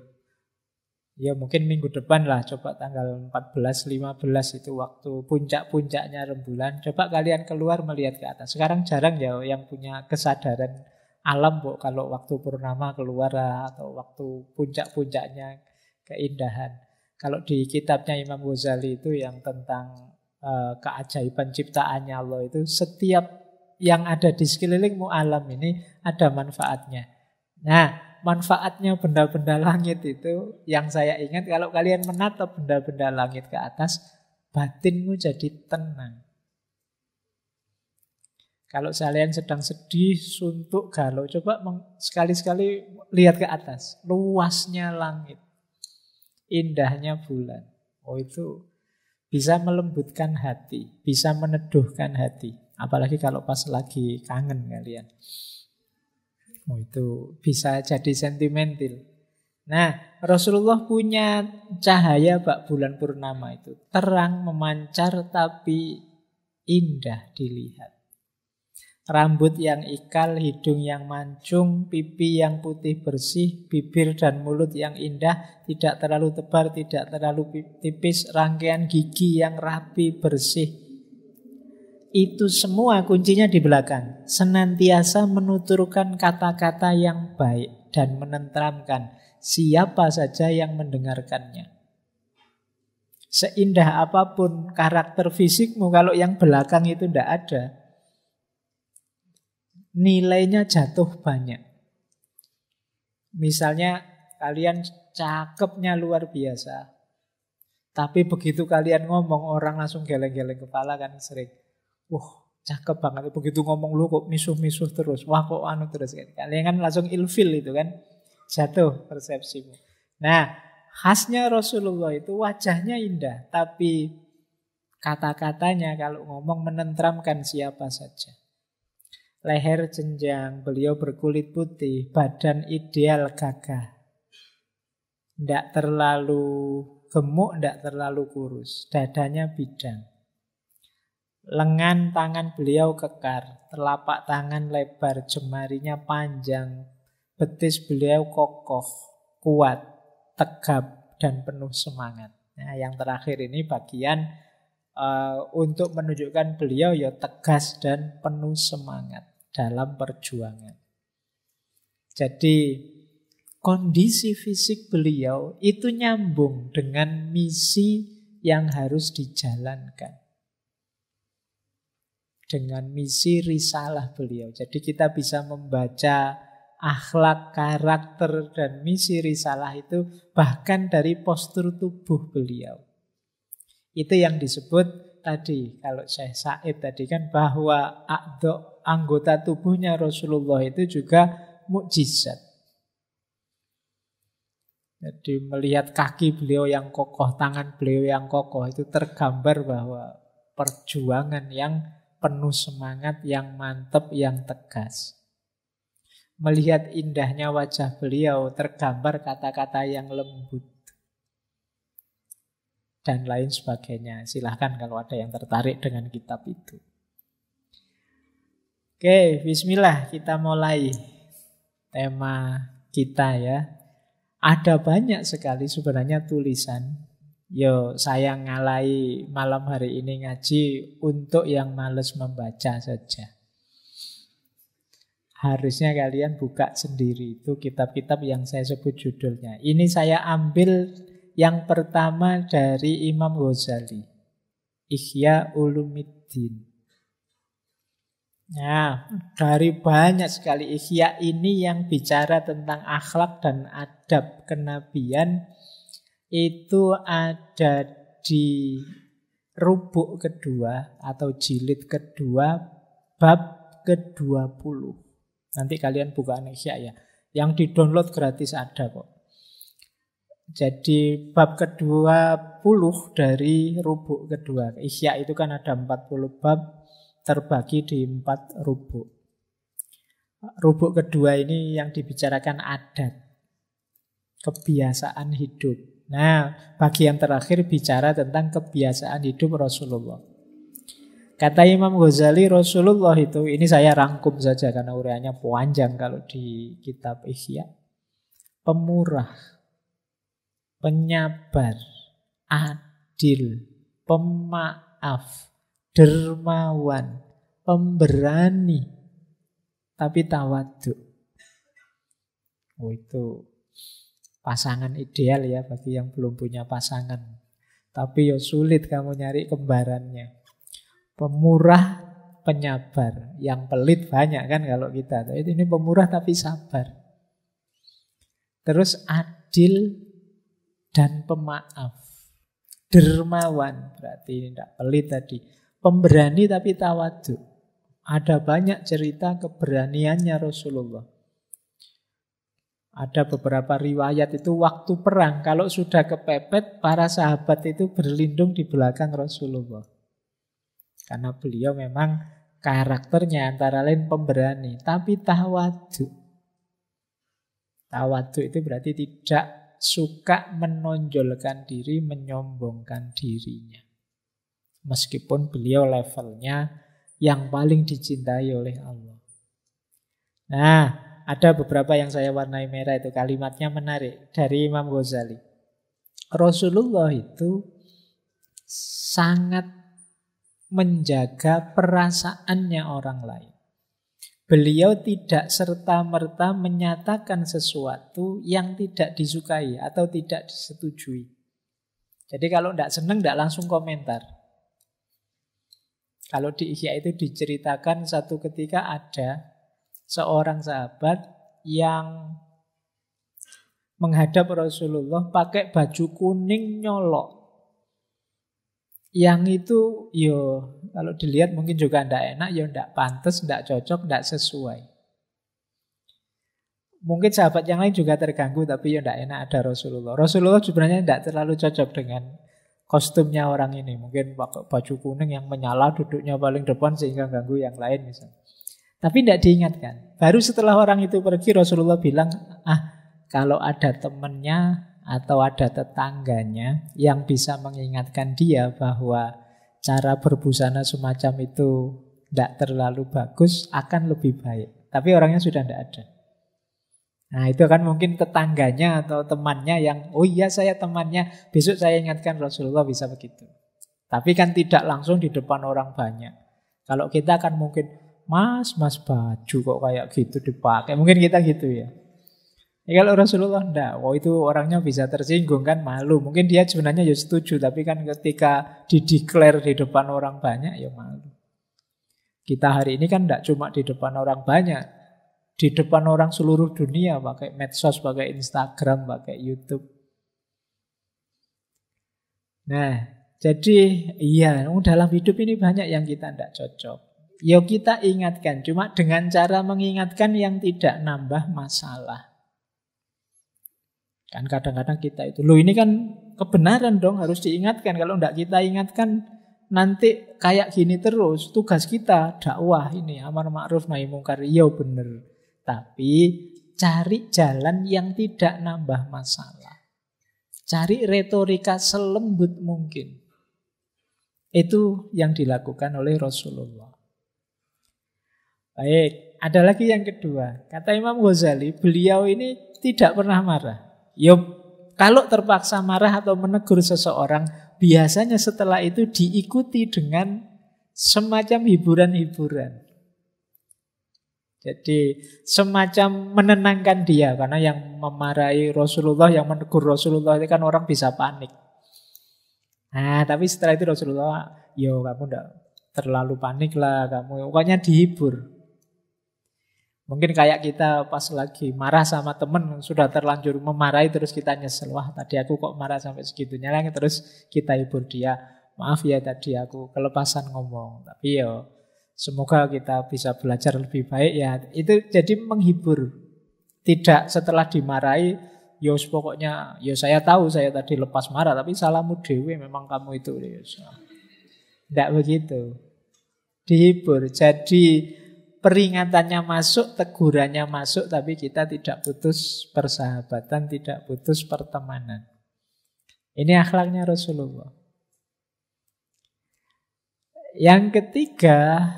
ya mungkin minggu depan lah coba tanggal 14 15 itu waktu puncak-puncaknya rembulan coba kalian keluar melihat ke atas sekarang jarang ya yang punya kesadaran alam bu kalau waktu purnama keluar lah, atau waktu puncak-puncaknya keindahan kalau di kitabnya Imam Ghazali itu yang tentang uh, keajaiban ciptaannya Allah itu setiap yang ada di sekelilingmu alam ini ada manfaatnya nah manfaatnya benda-benda langit itu yang saya ingat kalau kalian menatap benda-benda langit ke atas batinmu jadi tenang kalau kalian sedang sedih, suntuk, galau, coba sekali-sekali lihat ke atas. Luasnya langit, indahnya bulan. Oh itu bisa melembutkan hati, bisa meneduhkan hati. Apalagi kalau pas lagi kangen kalian. Oh, itu bisa jadi sentimental. Nah, Rasulullah punya cahaya bak bulan purnama itu. Terang, memancar, tapi indah dilihat. Rambut yang ikal, hidung yang mancung, pipi yang putih bersih, bibir dan mulut yang indah, tidak terlalu tebal, tidak terlalu tipis, rangkaian gigi yang rapi, bersih. Itu semua kuncinya di belakang. Senantiasa menuturkan kata-kata yang baik dan menenteramkan siapa saja yang mendengarkannya. Seindah apapun karakter fisikmu kalau yang belakang itu tidak ada, nilainya jatuh banyak. Misalnya kalian cakepnya luar biasa, tapi begitu kalian ngomong orang langsung geleng-geleng kepala kan sering. Wah, cakep banget. Begitu ngomong lu kok misuh-misuh terus. Wah kok anu terus. kan. Kalian gitu. kan langsung ilfil itu kan. Jatuh persepsimu. Nah, khasnya Rasulullah itu wajahnya indah. Tapi kata-katanya kalau ngomong menentramkan siapa saja. Leher jenjang, beliau berkulit putih, badan ideal gagah. Tidak terlalu gemuk, tidak terlalu kurus. Dadanya bidang. Lengan tangan beliau kekar, telapak tangan lebar, jemarinya panjang, betis beliau kokoh, kuat, tegap, dan penuh semangat. Nah, yang terakhir ini bagian uh, untuk menunjukkan beliau ya tegas dan penuh semangat dalam perjuangan. Jadi kondisi fisik beliau itu nyambung dengan misi yang harus dijalankan dengan misi risalah beliau. Jadi kita bisa membaca akhlak, karakter, dan misi risalah itu bahkan dari postur tubuh beliau. Itu yang disebut tadi, kalau Syekh Said tadi kan bahwa anggota tubuhnya Rasulullah itu juga mukjizat. Jadi melihat kaki beliau yang kokoh, tangan beliau yang kokoh itu tergambar bahwa perjuangan yang penuh semangat, yang mantep, yang tegas. Melihat indahnya wajah beliau tergambar kata-kata yang lembut dan lain sebagainya. Silahkan kalau ada yang tertarik dengan kitab itu. Oke, bismillah kita mulai tema kita ya. Ada banyak sekali sebenarnya tulisan Yo, saya ngalai malam hari ini ngaji untuk yang males membaca saja. Harusnya kalian buka sendiri itu kitab-kitab yang saya sebut judulnya. Ini saya ambil yang pertama dari Imam Ghazali. Ihya Ulumiddin. Nah, dari banyak sekali Ihya ini yang bicara tentang akhlak dan adab kenabian itu ada di rubuk kedua atau jilid kedua bab ke-20. Nanti kalian buka aneksia ya. Yang di-download gratis ada kok. Jadi bab kedua puluh dari rubuk kedua. Isya itu kan ada 40 bab terbagi di empat rubuk. Rubuk kedua ini yang dibicarakan adat. Kebiasaan hidup. Nah, bagian terakhir bicara tentang kebiasaan hidup Rasulullah. Kata Imam Ghazali, Rasulullah itu, ini saya rangkum saja karena uraiannya panjang kalau di kitab Ihya. Pemurah, penyabar, adil, pemaaf, dermawan, pemberani, tapi tawaduk. Oh itu pasangan ideal ya bagi yang belum punya pasangan. Tapi yo sulit kamu nyari kembarannya. Pemurah, penyabar. Yang pelit banyak kan kalau kita. Ini pemurah tapi sabar. Terus adil dan pemaaf. Dermawan berarti ini tidak pelit tadi. Pemberani tapi tawadu. Ada banyak cerita keberaniannya Rasulullah. Ada beberapa riwayat itu waktu perang kalau sudah kepepet para sahabat itu berlindung di belakang Rasulullah. Karena beliau memang karakternya antara lain pemberani, tapi tawadu. Tawadu itu berarti tidak suka menonjolkan diri, menyombongkan dirinya. Meskipun beliau levelnya yang paling dicintai oleh Allah. Nah, ada beberapa yang saya warnai merah itu kalimatnya menarik dari Imam Ghazali. Rasulullah itu sangat menjaga perasaannya orang lain. Beliau tidak serta-merta menyatakan sesuatu yang tidak disukai atau tidak disetujui. Jadi kalau tidak senang tidak langsung komentar. Kalau di Ihya itu diceritakan satu ketika ada seorang sahabat yang menghadap Rasulullah pakai baju kuning nyolok. Yang itu yo kalau dilihat mungkin juga ndak enak, ya ndak pantas, ndak cocok, ndak sesuai. Mungkin sahabat yang lain juga terganggu tapi ya ndak enak ada Rasulullah. Rasulullah sebenarnya ndak terlalu cocok dengan kostumnya orang ini. Mungkin pakai baju kuning yang menyala duduknya paling depan sehingga ganggu yang lain misalnya. Tapi tidak diingatkan. Baru setelah orang itu pergi Rasulullah bilang, ah kalau ada temannya atau ada tetangganya yang bisa mengingatkan dia bahwa cara berbusana semacam itu tidak terlalu bagus akan lebih baik. Tapi orangnya sudah tidak ada. Nah itu kan mungkin tetangganya atau temannya yang oh iya saya temannya besok saya ingatkan Rasulullah bisa begitu. Tapi kan tidak langsung di depan orang banyak. Kalau kita akan mungkin Mas, mas baju kok kayak gitu dipakai. Mungkin kita gitu ya. Ya kalau Rasulullah enggak, oh itu orangnya bisa tersinggung kan malu. Mungkin dia sebenarnya ya setuju, tapi kan ketika dideklar di depan orang banyak ya malu. Kita hari ini kan enggak cuma di depan orang banyak, di depan orang seluruh dunia pakai medsos, pakai Instagram, pakai YouTube. Nah, jadi iya, dalam hidup ini banyak yang kita enggak cocok. Ya kita ingatkan, cuma dengan cara mengingatkan yang tidak nambah masalah. Kan kadang-kadang kita itu, loh ini kan kebenaran dong harus diingatkan. Kalau tidak kita ingatkan nanti kayak gini terus. Tugas kita dakwah ini, amar ma'ruf nahi mungkar. Ya bener. Tapi cari jalan yang tidak nambah masalah. Cari retorika selembut mungkin. Itu yang dilakukan oleh Rasulullah. Baik, ada lagi yang kedua. Kata Imam Ghazali, beliau ini tidak pernah marah. Ya, kalau terpaksa marah atau menegur seseorang, biasanya setelah itu diikuti dengan semacam hiburan-hiburan. Jadi semacam menenangkan dia karena yang memarahi Rasulullah, yang menegur Rasulullah itu kan orang bisa panik. Nah, tapi setelah itu Rasulullah, yo kamu tidak terlalu panik lah kamu. Pokoknya dihibur. Mungkin kayak kita pas lagi marah sama temen sudah terlanjur memarahi terus kita nyesel. Wah tadi aku kok marah sampai segitunya lagi terus kita hibur dia. Maaf ya tadi aku kelepasan ngomong. Tapi ya semoga kita bisa belajar lebih baik ya. Itu jadi menghibur. Tidak setelah dimarahi yo pokoknya yo saya tahu saya tadi lepas marah tapi salahmu dewi memang kamu itu. Tidak begitu. Dihibur. Jadi peringatannya masuk, tegurannya masuk, tapi kita tidak putus persahabatan, tidak putus pertemanan. Ini akhlaknya Rasulullah. Yang ketiga,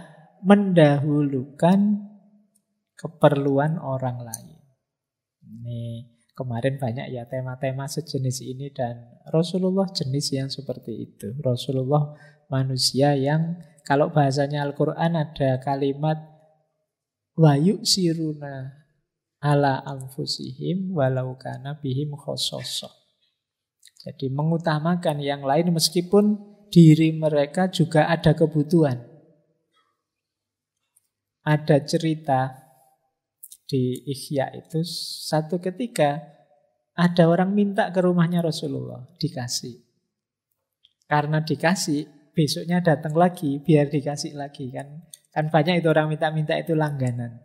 mendahulukan keperluan orang lain. Ini kemarin banyak ya tema-tema sejenis ini dan Rasulullah jenis yang seperti itu. Rasulullah manusia yang kalau bahasanya Al-Qur'an ada kalimat wa siruna ala anfusihim walau kana bihim khososo. Jadi mengutamakan yang lain meskipun diri mereka juga ada kebutuhan. Ada cerita di ikhya itu satu ketika ada orang minta ke rumahnya Rasulullah, dikasih. Karena dikasih, besoknya datang lagi biar dikasih lagi kan Kan banyak itu orang minta-minta itu langganan.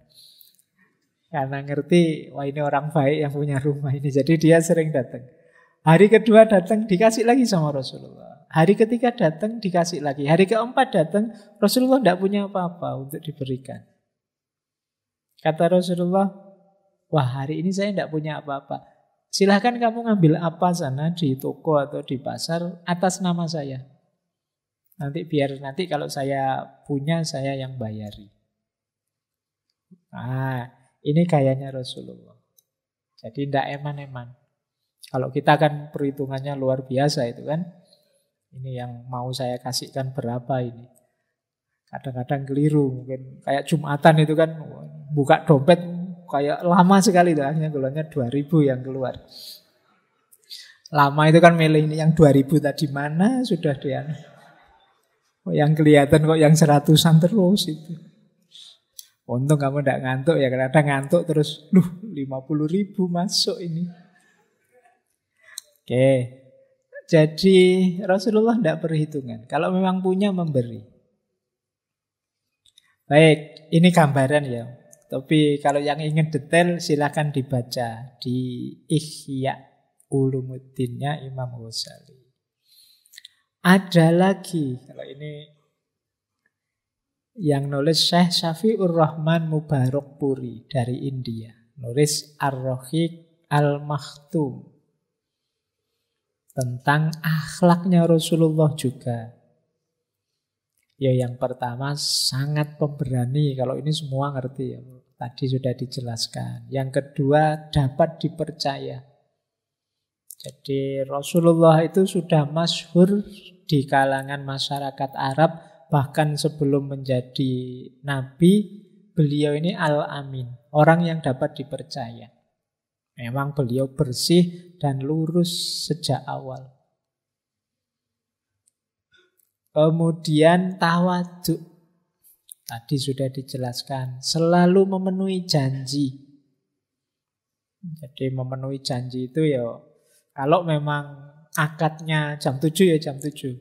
Karena ngerti, wah ini orang baik yang punya rumah ini. Jadi dia sering datang. Hari kedua datang dikasih lagi sama Rasulullah. Hari ketiga datang dikasih lagi. Hari keempat datang Rasulullah tidak punya apa-apa untuk diberikan. Kata Rasulullah, wah hari ini saya tidak punya apa-apa. Silahkan kamu ngambil apa sana di toko atau di pasar atas nama saya. Nanti biar nanti kalau saya punya saya yang bayari. Ah, ini kayaknya Rasulullah. Jadi tidak eman-eman. Kalau kita kan perhitungannya luar biasa itu kan. Ini yang mau saya kasihkan berapa ini. Kadang-kadang keliru mungkin kayak Jumatan itu kan buka dompet kayak lama sekali Itu. Akhirnya keluarnya 2000 yang keluar. Lama itu kan milih ini yang 2000 tadi mana sudah dia. Kok yang kelihatan kok yang seratusan terus itu. Untung kamu tidak ngantuk ya, karena ngantuk terus, duh 50 ribu masuk ini. Oke, jadi Rasulullah tidak perhitungan. Kalau memang punya memberi. Baik, ini gambaran ya. Tapi kalau yang ingin detail silahkan dibaca di Ihya Ulumuddinnya Imam Ghazali. Ada lagi, kalau ini yang nulis Syekh Syafiur Rahman Mubarak Puri dari India. Nulis ar rohik Al-Makhtum. Tentang akhlaknya Rasulullah juga. Ya yang pertama sangat pemberani. Kalau ini semua ngerti ya. Tadi sudah dijelaskan. Yang kedua dapat dipercaya. Jadi Rasulullah itu sudah masyhur di kalangan masyarakat Arab bahkan sebelum menjadi nabi beliau ini al-amin, orang yang dapat dipercaya. Memang beliau bersih dan lurus sejak awal. Kemudian tawaduk. Tadi sudah dijelaskan, selalu memenuhi janji. Jadi memenuhi janji itu ya kalau memang akadnya jam 7 ya jam 7.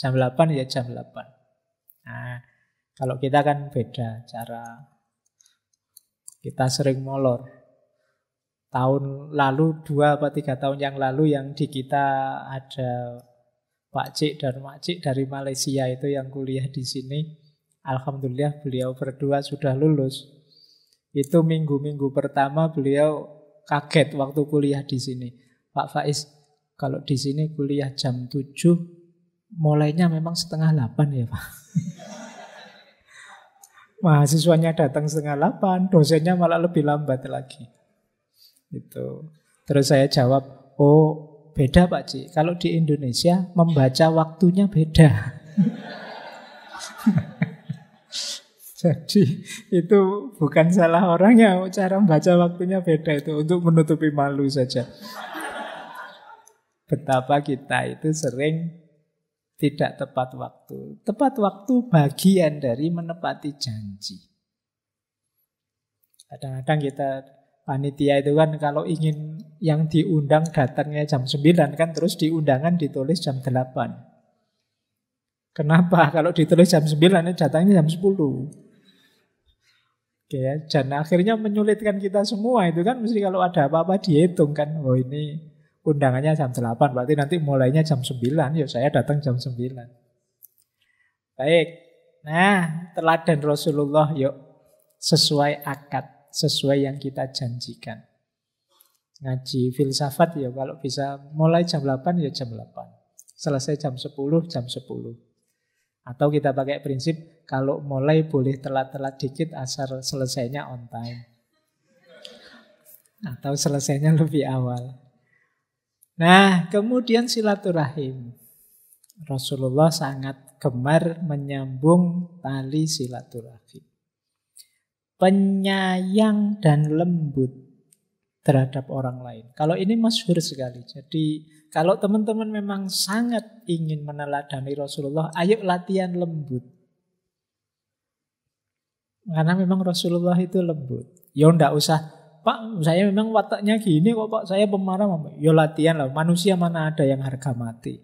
Jam 8 ya jam 8. Nah, kalau kita kan beda cara kita sering molor. Tahun lalu, dua atau tiga tahun yang lalu yang di kita ada Pak Cik dan Mak Cik dari Malaysia itu yang kuliah di sini. Alhamdulillah beliau berdua sudah lulus. Itu minggu-minggu pertama beliau kaget waktu kuliah di sini. Pak Faiz, kalau di sini kuliah jam 7, mulainya memang setengah 8 ya Pak. Mahasiswanya datang setengah 8, dosennya malah lebih lambat lagi. Itu. Terus saya jawab, oh beda Pak Ci. Kalau di Indonesia membaca waktunya beda. Jadi itu bukan salah orangnya, cara membaca waktunya beda itu untuk menutupi malu saja betapa kita itu sering tidak tepat waktu. Tepat waktu bagian dari menepati janji. Kadang-kadang kita panitia itu kan kalau ingin yang diundang datangnya jam 9 kan terus diundangan ditulis jam 8. Kenapa? Kalau ditulis jam 9 datangnya jam 10. Oke ya, dan akhirnya menyulitkan kita semua itu kan mesti kalau ada apa-apa dihitung kan. Oh ini undangannya jam 8 berarti nanti mulainya jam 9 Yuk saya datang jam 9 baik nah teladan Rasulullah yuk sesuai akad sesuai yang kita janjikan ngaji filsafat ya kalau bisa mulai jam 8 ya jam 8 selesai jam 10 jam 10 atau kita pakai prinsip kalau mulai boleh telat-telat dikit asal selesainya on time atau selesainya lebih awal Nah, kemudian silaturahim. Rasulullah sangat gemar menyambung tali silaturahim. Penyayang dan lembut terhadap orang lain. Kalau ini masyhur sekali. Jadi kalau teman-teman memang sangat ingin meneladani Rasulullah, ayo latihan lembut. Karena memang Rasulullah itu lembut. Ya ndak usah Pak, saya memang wataknya gini kok Pak, saya pemarah. Yo ya, latihan lah, manusia mana ada yang harga mati.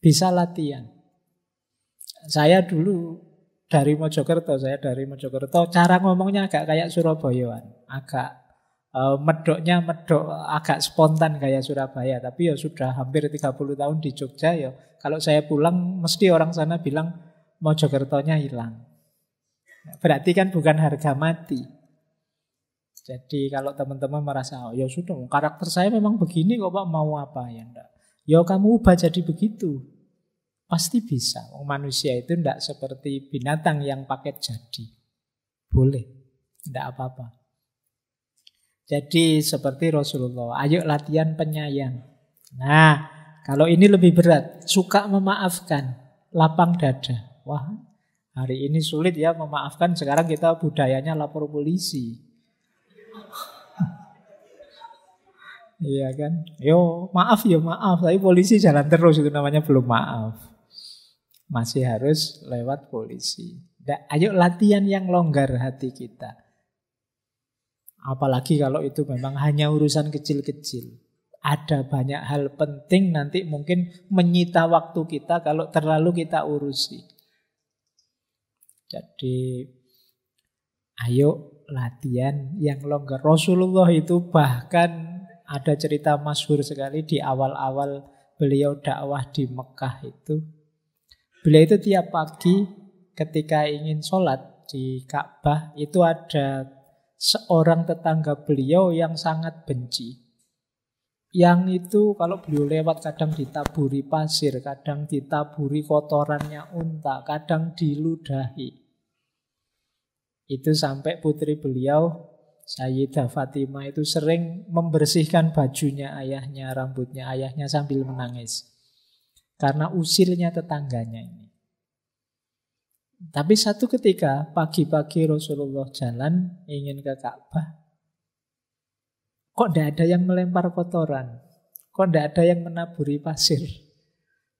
Bisa latihan. Saya dulu dari Mojokerto, saya dari Mojokerto, cara ngomongnya agak kayak Surabayaan. Agak uh, medoknya medok agak spontan kayak Surabaya. Tapi ya sudah hampir 30 tahun di Jogja ya. Kalau saya pulang, mesti orang sana bilang Mojokertonya hilang. Berarti kan bukan harga mati. Jadi kalau teman-teman merasa oh, ya sudah karakter saya memang begini kok Pak mau apa ya enggak. Ya kamu ubah jadi begitu. Pasti bisa. Manusia itu enggak seperti binatang yang paket jadi. Boleh. Enggak apa-apa. Jadi seperti Rasulullah, ayo latihan penyayang. Nah, kalau ini lebih berat, suka memaafkan, lapang dada. Wah, hari ini sulit ya memaafkan. Sekarang kita budayanya lapor polisi Iya kan? Yo, maaf ya maaf, tapi polisi jalan terus itu namanya belum maaf. Masih harus lewat polisi. Da, ayo latihan yang longgar hati kita. Apalagi kalau itu memang hanya urusan kecil-kecil. Ada banyak hal penting nanti mungkin menyita waktu kita kalau terlalu kita urusi. Jadi ayo latihan yang longgar. Rasulullah itu bahkan ada cerita masyhur sekali di awal-awal beliau dakwah di Mekah itu. Beliau itu tiap pagi ketika ingin sholat di Ka'bah itu ada seorang tetangga beliau yang sangat benci. Yang itu kalau beliau lewat kadang ditaburi pasir, kadang ditaburi kotorannya unta, kadang diludahi. Itu sampai putri beliau Sayyidah Fatimah itu sering membersihkan bajunya ayahnya, rambutnya ayahnya sambil menangis. Karena usilnya tetangganya ini. Tapi satu ketika pagi-pagi Rasulullah jalan ingin ke Ka'bah. Kok tidak ada yang melempar kotoran? Kok tidak ada yang menaburi pasir?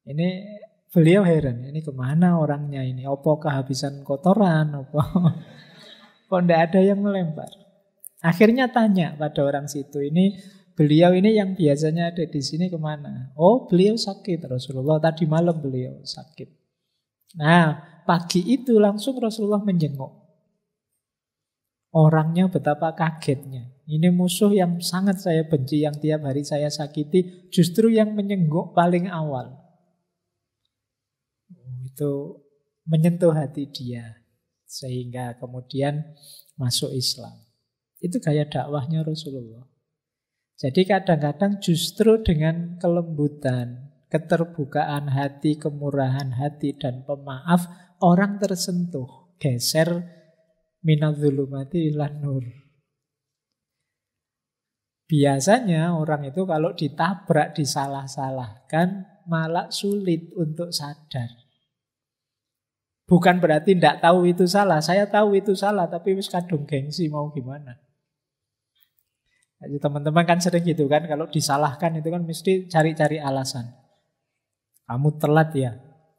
Ini beliau heran, ini kemana orangnya ini? Apa kehabisan kotoran? Apa? Kok tidak ada yang melempar? Akhirnya tanya pada orang situ ini beliau ini yang biasanya ada di sini kemana? Oh beliau sakit Rasulullah tadi malam beliau sakit. Nah pagi itu langsung Rasulullah menjenguk. Orangnya betapa kagetnya. Ini musuh yang sangat saya benci, yang tiap hari saya sakiti, justru yang menyengguk paling awal. Oh, itu menyentuh hati dia, sehingga kemudian masuk Islam. Itu gaya dakwahnya Rasulullah. Jadi kadang-kadang justru dengan kelembutan, keterbukaan hati, kemurahan hati, dan pemaaf, orang tersentuh, geser minadzulumati ilan nur. Biasanya orang itu kalau ditabrak, disalah-salahkan, malah sulit untuk sadar. Bukan berarti tidak tahu itu salah. Saya tahu itu salah, tapi wis kadung gengsi mau gimana. Jadi teman-teman kan sering gitu kan, kalau disalahkan itu kan mesti cari-cari alasan. Kamu telat ya,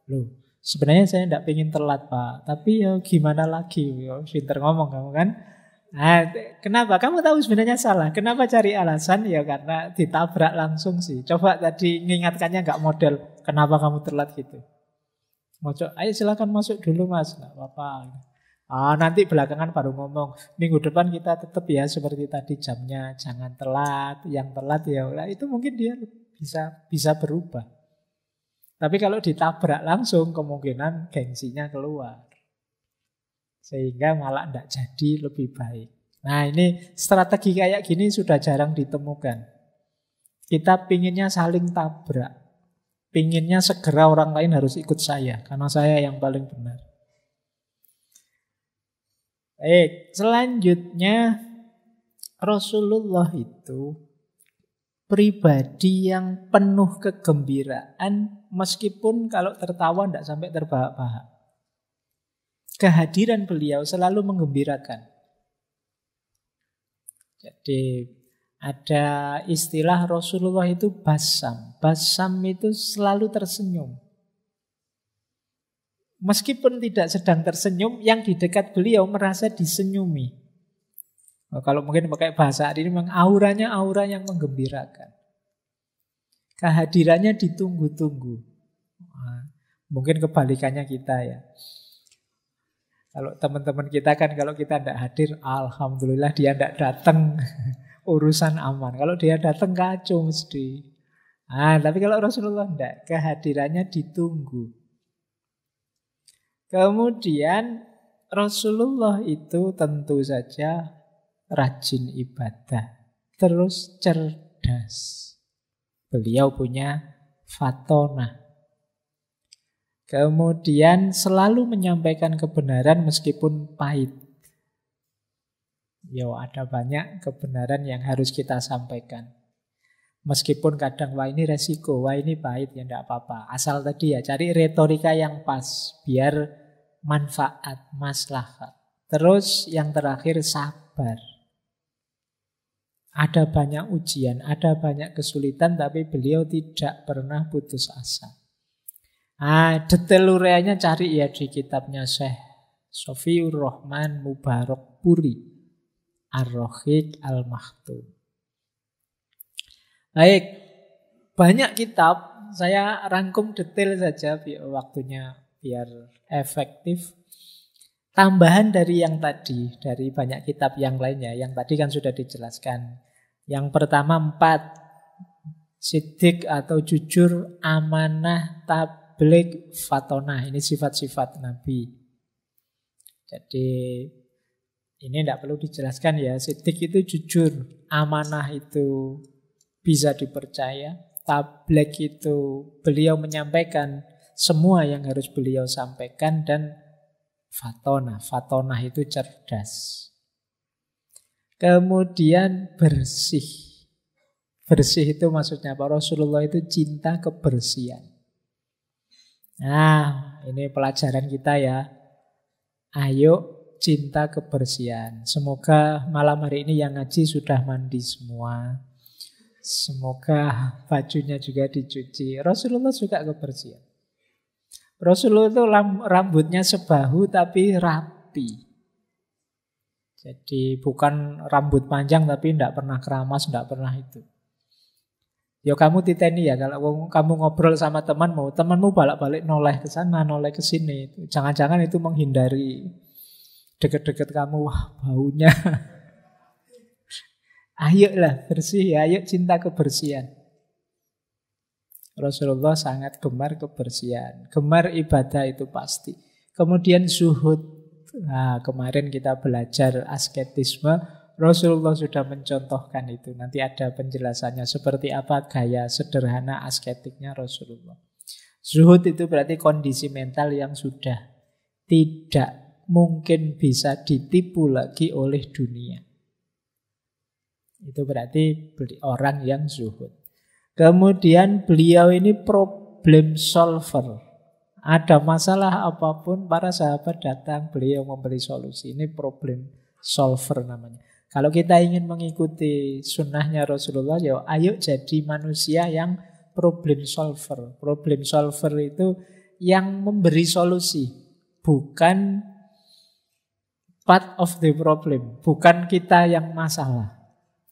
loh. Sebenarnya saya tidak ingin telat pak, tapi ya gimana lagi, ya, pinter ngomong kamu kan. Nah, kenapa? Kamu tahu sebenarnya salah. Kenapa cari alasan? Ya karena ditabrak langsung sih. Coba tadi mengingatkannya nggak model. Kenapa kamu telat gitu? Mau ayo silakan masuk dulu mas. Nggak apa-apa. Ah, nanti belakangan baru ngomong, minggu depan kita tetap ya seperti tadi jamnya, jangan telat, yang telat ya, lah itu mungkin dia bisa bisa berubah. Tapi kalau ditabrak langsung kemungkinan gengsinya keluar. Sehingga malah tidak jadi lebih baik. Nah ini strategi kayak gini sudah jarang ditemukan. Kita pinginnya saling tabrak. Pinginnya segera orang lain harus ikut saya. Karena saya yang paling benar. Baik, selanjutnya Rasulullah itu pribadi yang penuh kegembiraan meskipun kalau tertawa tidak sampai terbahak-bahak. Kehadiran beliau selalu menggembirakan. Jadi ada istilah Rasulullah itu basam. Basam itu selalu tersenyum meskipun tidak sedang tersenyum, yang di dekat beliau merasa disenyumi. Oh, kalau mungkin pakai bahasa hari ini, memang auranya aura yang menggembirakan. Kehadirannya ditunggu-tunggu. Ah, mungkin kebalikannya kita ya. Kalau teman-teman kita kan kalau kita tidak hadir, alhamdulillah dia tidak datang, urusan aman. Kalau dia datang kacau mesti. Ah, tapi kalau Rasulullah tidak, kehadirannya ditunggu. Kemudian Rasulullah itu tentu saja rajin ibadah, terus cerdas. Beliau punya fatona. Kemudian selalu menyampaikan kebenaran meskipun pahit. Ya ada banyak kebenaran yang harus kita sampaikan. Meskipun kadang wah ini resiko, wah ini pahit, ya tidak apa-apa. Asal tadi ya cari retorika yang pas biar manfaat, maslahat. Terus yang terakhir sabar. Ada banyak ujian, ada banyak kesulitan, tapi beliau tidak pernah putus asa. Ah, detail ureanya cari ya di kitabnya Syekh Sofiur Rahman Mubarak Puri Ar-Rohik al mahtum Baik, banyak kitab, saya rangkum detail saja biar waktunya biar efektif. Tambahan dari yang tadi, dari banyak kitab yang lainnya, yang tadi kan sudah dijelaskan. Yang pertama empat, sidik atau jujur, amanah, tablik, fatonah. Ini sifat-sifat Nabi. Jadi ini tidak perlu dijelaskan ya. Sidik itu jujur, amanah itu bisa dipercaya, tablik itu beliau menyampaikan semua yang harus beliau sampaikan dan fatona. Fatona itu cerdas. Kemudian bersih. Bersih itu maksudnya apa? Rasulullah itu cinta kebersihan. Nah, ini pelajaran kita ya. Ayo cinta kebersihan. Semoga malam hari ini yang ngaji sudah mandi semua. Semoga bajunya juga dicuci. Rasulullah suka kebersihan. Rasulullah itu rambutnya sebahu tapi rapi. Jadi bukan rambut panjang tapi tidak pernah keramas, tidak pernah itu. Ya kamu titeni ya kalau kamu ngobrol sama temanmu, temanmu balik-balik noleh ke sana, noleh ke sini. Jangan-jangan itu menghindari deket-deket kamu, wah baunya. ayo lah bersih ya, ayo cinta kebersihan. Rasulullah sangat gemar kebersihan, gemar ibadah itu pasti. Kemudian zuhud. Nah, kemarin kita belajar asketisme, Rasulullah sudah mencontohkan itu. Nanti ada penjelasannya seperti apa gaya sederhana asketiknya Rasulullah. Zuhud itu berarti kondisi mental yang sudah tidak mungkin bisa ditipu lagi oleh dunia. Itu berarti orang yang zuhud. Kemudian beliau ini problem solver. Ada masalah apapun para sahabat datang beliau memberi solusi. Ini problem solver namanya. Kalau kita ingin mengikuti sunnahnya Rasulullah, ya ayo jadi manusia yang problem solver. Problem solver itu yang memberi solusi, bukan part of the problem, bukan kita yang masalah.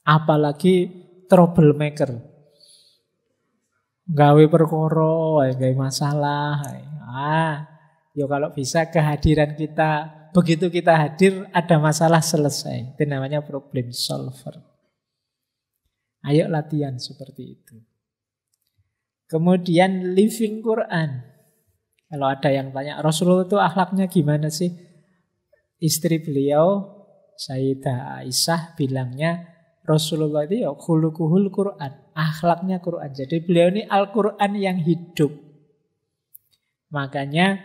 Apalagi troublemaker, gawe perkoro, gawe masalah. Ah, yo ya kalau bisa kehadiran kita begitu kita hadir ada masalah selesai. Itu namanya problem solver. Ayo latihan seperti itu. Kemudian living Quran. Kalau ada yang tanya Rasulullah itu akhlaknya gimana sih? Istri beliau Sayyidah Aisyah bilangnya Rasulullah itu ya khulukuhul Quran akhlaknya Quran. Jadi beliau ini Al-Quran yang hidup. Makanya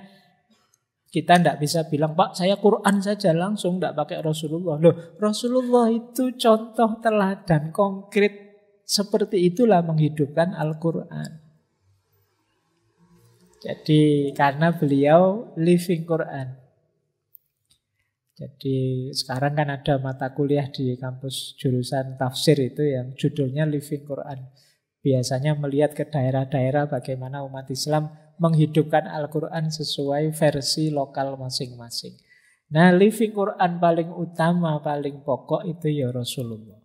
kita tidak bisa bilang, Pak saya Quran saja langsung, tidak pakai Rasulullah. Loh, Rasulullah itu contoh teladan konkret. Seperti itulah menghidupkan Al-Quran. Jadi karena beliau living Quran. Jadi sekarang kan ada mata kuliah di kampus jurusan tafsir itu yang judulnya Living Quran. Biasanya melihat ke daerah-daerah bagaimana umat Islam menghidupkan Al-Quran sesuai versi lokal masing-masing. Nah living Quran paling utama, paling pokok itu ya Rasulullah.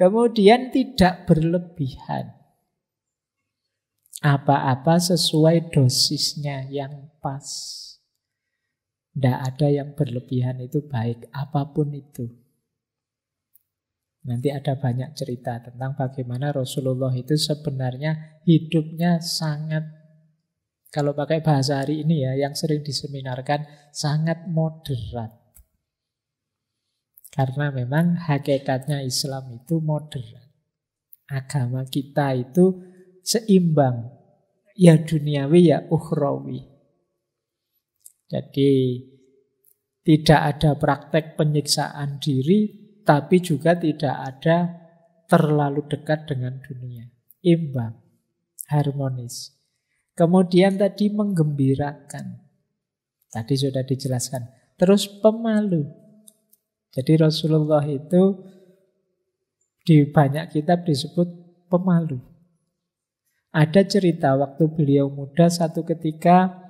Kemudian tidak berlebihan. Apa-apa sesuai dosisnya yang pas. Tidak ada yang berlebihan itu baik, apapun itu. Nanti ada banyak cerita tentang bagaimana Rasulullah itu sebenarnya hidupnya sangat, kalau pakai bahasa hari ini ya, yang sering diseminarkan, sangat moderat. Karena memang hakikatnya Islam itu moderat. Agama kita itu seimbang. Ya duniawi, ya ukhrawi. Jadi tidak ada praktek penyiksaan diri, tapi juga tidak ada terlalu dekat dengan dunia. Imbang, harmonis. Kemudian tadi menggembirakan. Tadi sudah dijelaskan. Terus pemalu. Jadi Rasulullah itu di banyak kitab disebut pemalu. Ada cerita waktu beliau muda satu ketika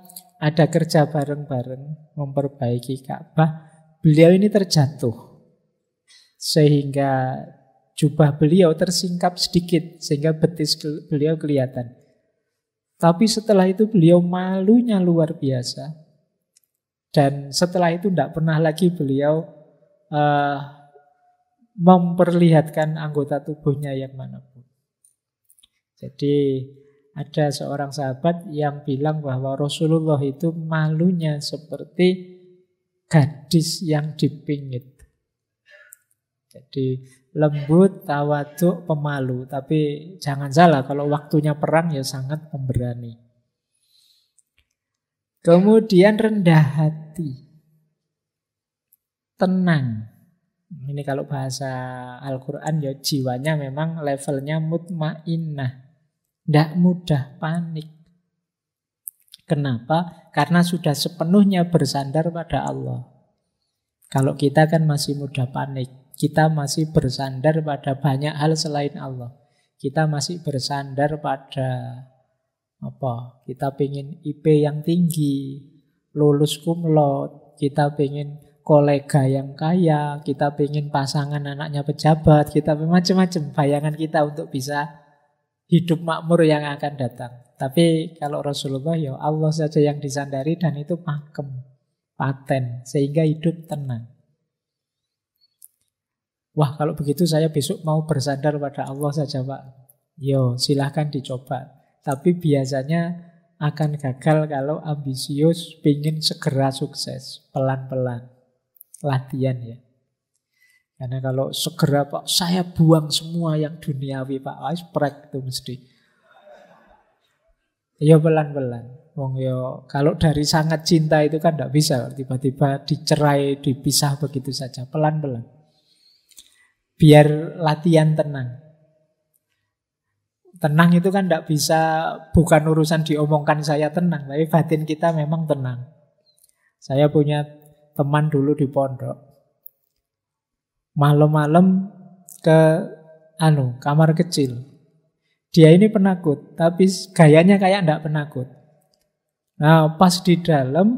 ada kerja bareng-bareng memperbaiki Ka'bah, beliau ini terjatuh. Sehingga jubah beliau tersingkap sedikit, sehingga betis beliau kelihatan. Tapi setelah itu beliau malunya luar biasa. Dan setelah itu tidak pernah lagi beliau uh, memperlihatkan anggota tubuhnya yang manapun. Jadi ada seorang sahabat yang bilang bahwa Rasulullah itu malunya seperti gadis yang dipingit. Jadi lembut, tawaduk, pemalu. Tapi jangan salah, kalau waktunya perang ya sangat pemberani. Kemudian rendah hati. Tenang. Ini kalau bahasa Al-Quran ya jiwanya memang levelnya mutmainah. Tidak mudah panik. Kenapa? Karena sudah sepenuhnya bersandar pada Allah. Kalau kita kan masih mudah panik, kita masih bersandar pada banyak hal selain Allah. Kita masih bersandar pada apa? Kita pengen IP yang tinggi, lulus kumlot, kita pengen kolega yang kaya, kita pengen pasangan anaknya pejabat, kita macam-macam bayangan kita untuk bisa hidup makmur yang akan datang. Tapi kalau Rasulullah ya Allah saja yang disandari dan itu pakem, paten, sehingga hidup tenang. Wah kalau begitu saya besok mau bersandar pada Allah saja Pak. Yo ya, silahkan dicoba. Tapi biasanya akan gagal kalau ambisius, pingin segera sukses, pelan-pelan. Latihan ya. Karena kalau segera Pak, saya buang semua yang duniawi Pak, ah, prek itu mesti. Ya pelan-pelan. Wong yo, ya, kalau dari sangat cinta itu kan tidak bisa tiba-tiba dicerai, dipisah begitu saja, pelan-pelan. Biar latihan tenang. Tenang itu kan tidak bisa bukan urusan diomongkan saya tenang, tapi batin kita memang tenang. Saya punya teman dulu di pondok, malam-malam ke anu kamar kecil. Dia ini penakut, tapi gayanya kayak ndak penakut. Nah, pas di dalam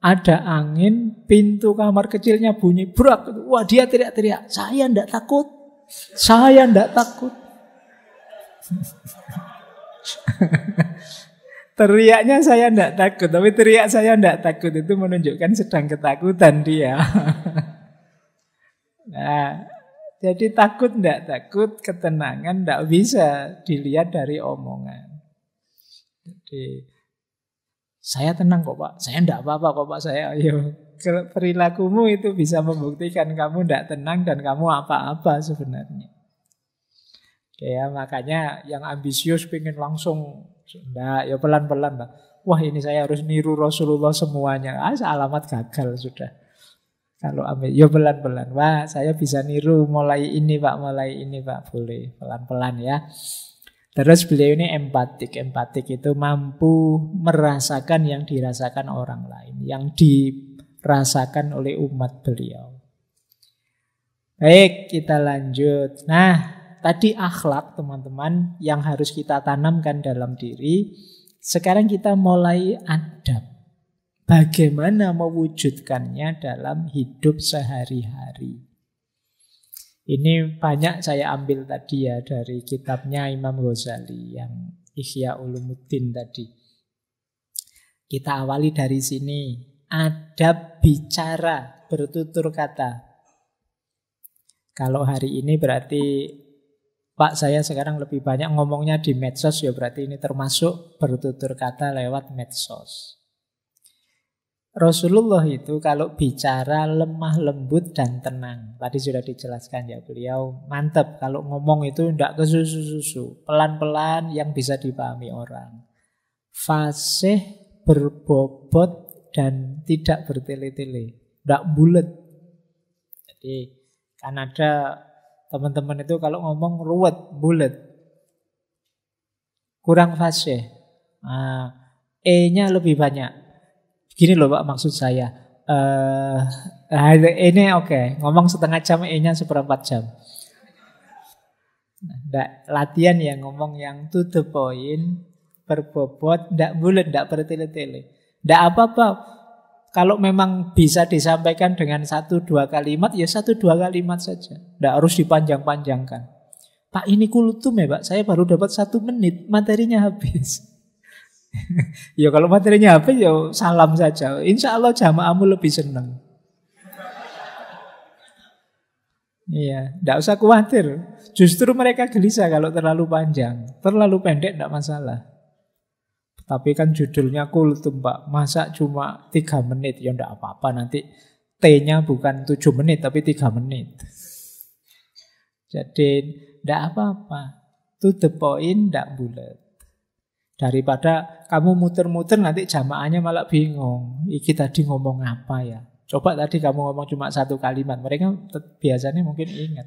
ada angin, pintu kamar kecilnya bunyi brak. Wah, dia teriak-teriak, "Saya ndak takut. Saya ndak takut." Teriaknya saya ndak takut, tapi teriak saya ndak takut itu menunjukkan sedang ketakutan dia. Nah, jadi takut ndak takut, ketenangan ndak bisa dilihat dari omongan. Jadi saya tenang kok pak, saya ndak apa-apa kok pak saya. Ayo perilakumu itu bisa membuktikan kamu ndak tenang dan kamu apa-apa sebenarnya. Oke Ya makanya yang ambisius pingin langsung ndak ya pelan-pelan pak. Wah ini saya harus niru Rasulullah semuanya. Ah alamat gagal sudah. Kalau ambil, ya pelan-pelan. Wah, saya bisa niru mulai ini pak, mulai ini pak, boleh pelan-pelan ya. Terus beliau ini empatik. Empatik itu mampu merasakan yang dirasakan orang lain, yang dirasakan oleh umat beliau. Baik, kita lanjut. Nah, tadi akhlak teman-teman yang harus kita tanamkan dalam diri. Sekarang kita mulai adab bagaimana mewujudkannya dalam hidup sehari-hari. Ini banyak saya ambil tadi ya dari kitabnya Imam Ghazali yang Ihya Ulumuddin tadi. Kita awali dari sini. Ada bicara bertutur kata. Kalau hari ini berarti Pak saya sekarang lebih banyak ngomongnya di medsos ya berarti ini termasuk bertutur kata lewat medsos. Rasulullah itu kalau bicara lemah lembut dan tenang. Tadi sudah dijelaskan ya beliau mantep kalau ngomong itu tidak kesusu-susu. Pelan-pelan yang bisa dipahami orang. Fasih, berbobot, dan tidak bertele-tele. Tidak bulat. Jadi kan ada teman-teman itu kalau ngomong ruwet, bulat. Kurang fasih. Nah, E-nya lebih banyak Gini loh Pak maksud saya. uh, ini oke, okay. ngomong setengah jam E-nya seperempat jam. Nggak, nah, latihan ya ngomong yang to the point, berbobot, ndak bulat, ndak bertele-tele. Ndak apa-apa. Kalau memang bisa disampaikan dengan satu dua kalimat, ya satu dua kalimat saja. Ndak harus dipanjang-panjangkan. Pak ini kulutum ya Pak, saya baru dapat satu menit, materinya habis. ya kalau materinya apa ya salam saja. Insya Allah jamaahmu lebih seneng Iya, tidak usah khawatir. Justru mereka gelisah kalau terlalu panjang. Terlalu pendek tidak masalah. Tapi kan judulnya kultum, Pak. Masa cuma tiga menit? Ya tidak apa-apa nanti T-nya bukan tujuh menit tapi tiga menit. Jadi tidak apa-apa. tuh the point tidak bulat. Daripada kamu muter-muter nanti jamaahnya malah bingung. Iki tadi ngomong apa ya? Coba tadi kamu ngomong cuma satu kalimat. Mereka biasanya mungkin ingat.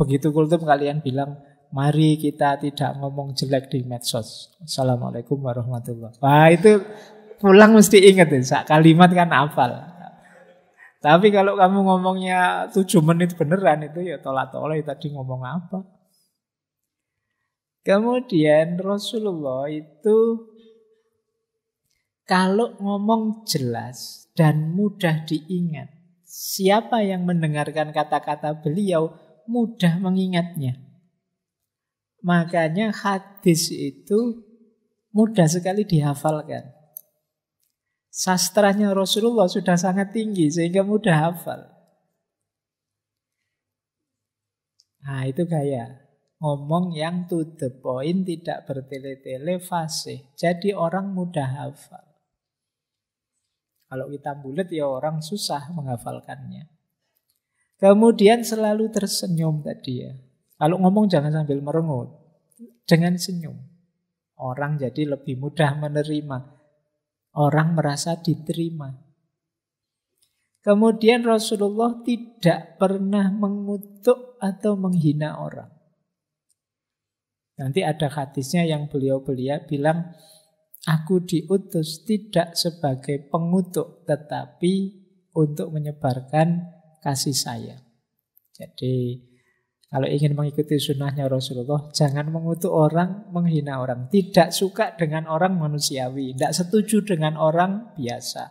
Begitu kultum kalian bilang, mari kita tidak ngomong jelek di medsos. Assalamualaikum warahmatullahi wabarakatuh. Wah itu pulang mesti ingat ya. Sak kalimat kan hafal. Tapi kalau kamu ngomongnya tujuh menit beneran itu ya tolak-tolak tadi ngomong apa. Kemudian Rasulullah itu kalau ngomong jelas dan mudah diingat, siapa yang mendengarkan kata-kata beliau mudah mengingatnya. Makanya hadis itu mudah sekali dihafalkan. Sastranya Rasulullah sudah sangat tinggi sehingga mudah hafal. Nah itu gaya Ngomong yang to the point, tidak bertele-tele, fasih. Jadi orang mudah hafal. Kalau kita bulat ya orang susah menghafalkannya. Kemudian selalu tersenyum tadi ya. Kalau ngomong jangan sambil merengut. dengan senyum. Orang jadi lebih mudah menerima. Orang merasa diterima. Kemudian Rasulullah tidak pernah mengutuk atau menghina orang. Nanti ada hadisnya yang beliau-beliau bilang, aku diutus tidak sebagai pengutuk, tetapi untuk menyebarkan kasih saya Jadi kalau ingin mengikuti sunnahnya Rasulullah, jangan mengutuk orang, menghina orang. Tidak suka dengan orang manusiawi, tidak setuju dengan orang biasa.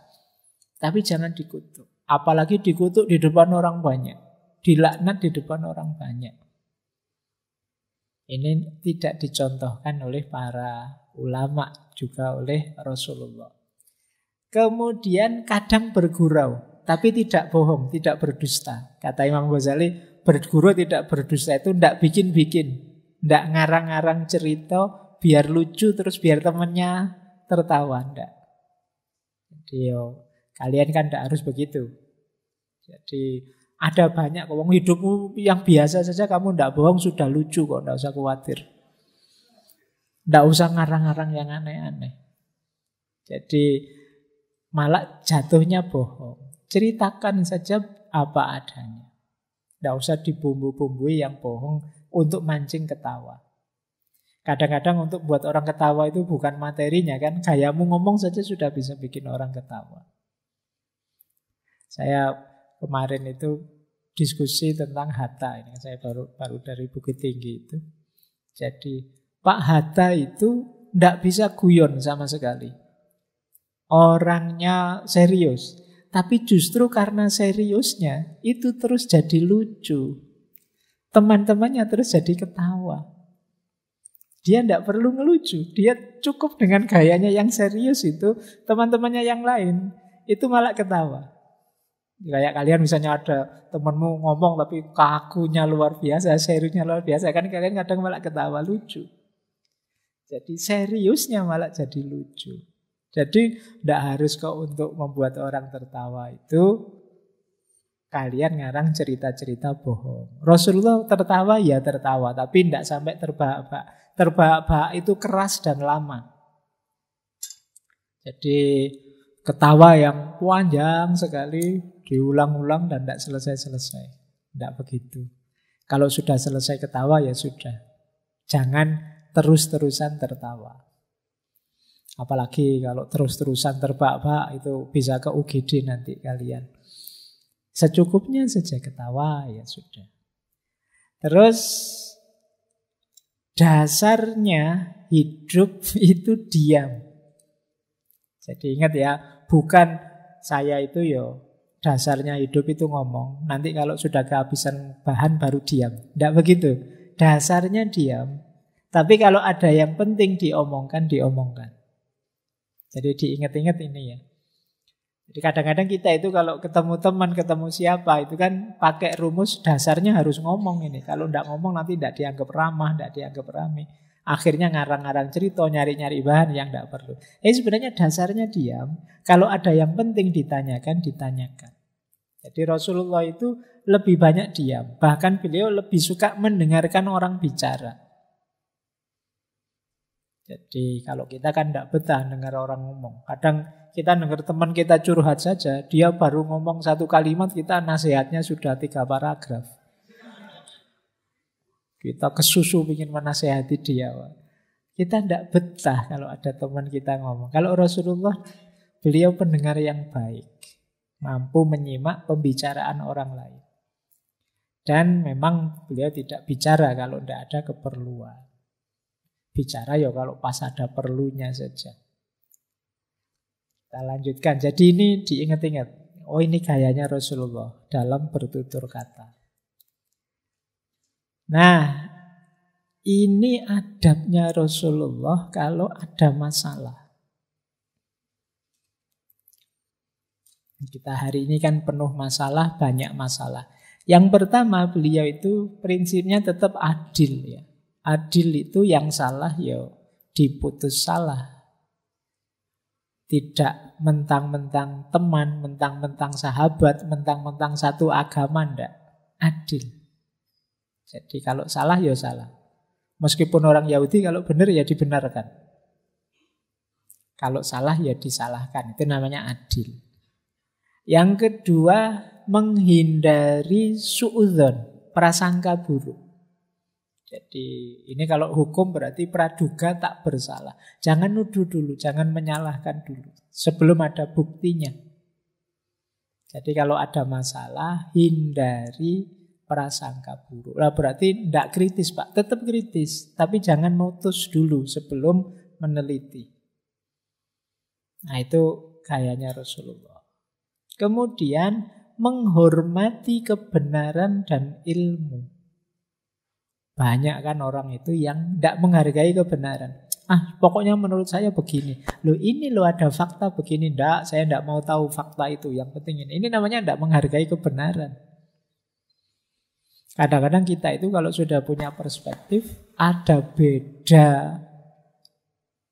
Tapi jangan dikutuk. Apalagi dikutuk di depan orang banyak. Dilaknat di depan orang banyak. Ini tidak dicontohkan oleh para ulama, juga oleh Rasulullah. Kemudian kadang bergurau, tapi tidak bohong, tidak berdusta. Kata Imam Ghazali, bergurau tidak berdusta itu tidak bikin-bikin. Tidak ngarang-ngarang cerita, biar lucu terus biar temennya tertawa. enggak. Jadi kalian kan tidak harus begitu. Jadi ada banyak kok, hidupmu yang biasa saja kamu ndak bohong sudah lucu kok, ndak usah khawatir. Ndak usah ngarang-ngarang yang aneh-aneh. Jadi malah jatuhnya bohong. Ceritakan saja apa adanya. Ndak usah dibumbu-bumbui yang bohong untuk mancing ketawa. Kadang-kadang untuk buat orang ketawa itu bukan materinya kan. Gayamu ngomong saja sudah bisa bikin orang ketawa. Saya kemarin itu diskusi tentang Hatta ini kan saya baru baru dari Bukit Tinggi itu. Jadi Pak Hatta itu tidak bisa guyon sama sekali. Orangnya serius, tapi justru karena seriusnya itu terus jadi lucu. Teman-temannya terus jadi ketawa. Dia tidak perlu ngelucu, dia cukup dengan gayanya yang serius itu, teman-temannya yang lain itu malah ketawa. Kayak kalian misalnya ada temenmu ngomong tapi kakunya luar biasa, seriusnya luar biasa. Kan kalian kadang malah ketawa lucu. Jadi seriusnya malah jadi lucu. Jadi tidak harus kok untuk membuat orang tertawa itu kalian ngarang cerita-cerita bohong. Rasulullah tertawa ya tertawa, tapi tidak sampai terbahak-bahak. Terbahak-bahak itu keras dan lama. Jadi ketawa yang panjang sekali, diulang-ulang dan tidak selesai-selesai. Tidak begitu. Kalau sudah selesai ketawa ya sudah. Jangan terus-terusan tertawa. Apalagi kalau terus-terusan terbak-bak itu bisa ke UGD nanti kalian. Secukupnya saja ketawa ya sudah. Terus dasarnya hidup itu diam. Jadi ingat ya, bukan saya itu yo ya, dasarnya hidup itu ngomong. Nanti kalau sudah kehabisan bahan baru diam. Tidak begitu. Dasarnya diam. Tapi kalau ada yang penting diomongkan, diomongkan. Jadi diingat-ingat ini ya. Jadi kadang-kadang kita itu kalau ketemu teman, ketemu siapa, itu kan pakai rumus dasarnya harus ngomong ini. Kalau tidak ngomong nanti tidak dianggap ramah, tidak dianggap ramai. Akhirnya ngarang-ngarang cerita, nyari-nyari bahan yang tidak perlu. Eh sebenarnya dasarnya diam. Kalau ada yang penting ditanyakan, ditanyakan. Jadi Rasulullah itu lebih banyak diam. Bahkan beliau lebih suka mendengarkan orang bicara. Jadi kalau kita kan tidak betah dengar orang ngomong. Kadang kita dengar teman kita curhat saja, dia baru ngomong satu kalimat, kita nasihatnya sudah tiga paragraf. Kita kesusu ingin menasehati dia. Kita tidak betah kalau ada teman kita ngomong. Kalau Rasulullah, beliau pendengar yang baik. Mampu menyimak pembicaraan orang lain. Dan memang beliau tidak bicara kalau tidak ada keperluan. Bicara ya kalau pas ada perlunya saja. Kita lanjutkan. Jadi ini diingat-ingat. Oh ini gayanya Rasulullah dalam bertutur kata. Nah, ini adabnya Rasulullah kalau ada masalah. Kita hari ini kan penuh masalah, banyak masalah. Yang pertama beliau itu prinsipnya tetap adil ya. Adil itu yang salah ya diputus salah. Tidak mentang-mentang teman, mentang-mentang sahabat, mentang-mentang satu agama ndak. Adil. Jadi kalau salah ya salah. Meskipun orang Yahudi kalau benar ya dibenarkan. Kalau salah ya disalahkan. Itu namanya adil. Yang kedua menghindari suudon, prasangka buruk. Jadi ini kalau hukum berarti praduga tak bersalah. Jangan nuduh dulu, jangan menyalahkan dulu sebelum ada buktinya. Jadi kalau ada masalah hindari prasangka buruk. Lah berarti tidak kritis pak, tetap kritis, tapi jangan motus dulu sebelum meneliti. Nah itu kayaknya Rasulullah. Kemudian menghormati kebenaran dan ilmu. Banyak kan orang itu yang tidak menghargai kebenaran. Ah, pokoknya menurut saya begini. Lo ini lo ada fakta begini, ndak? Saya ndak mau tahu fakta itu. Yang penting ini. Ini namanya ndak menghargai kebenaran. Kadang-kadang kita itu kalau sudah punya perspektif, ada beda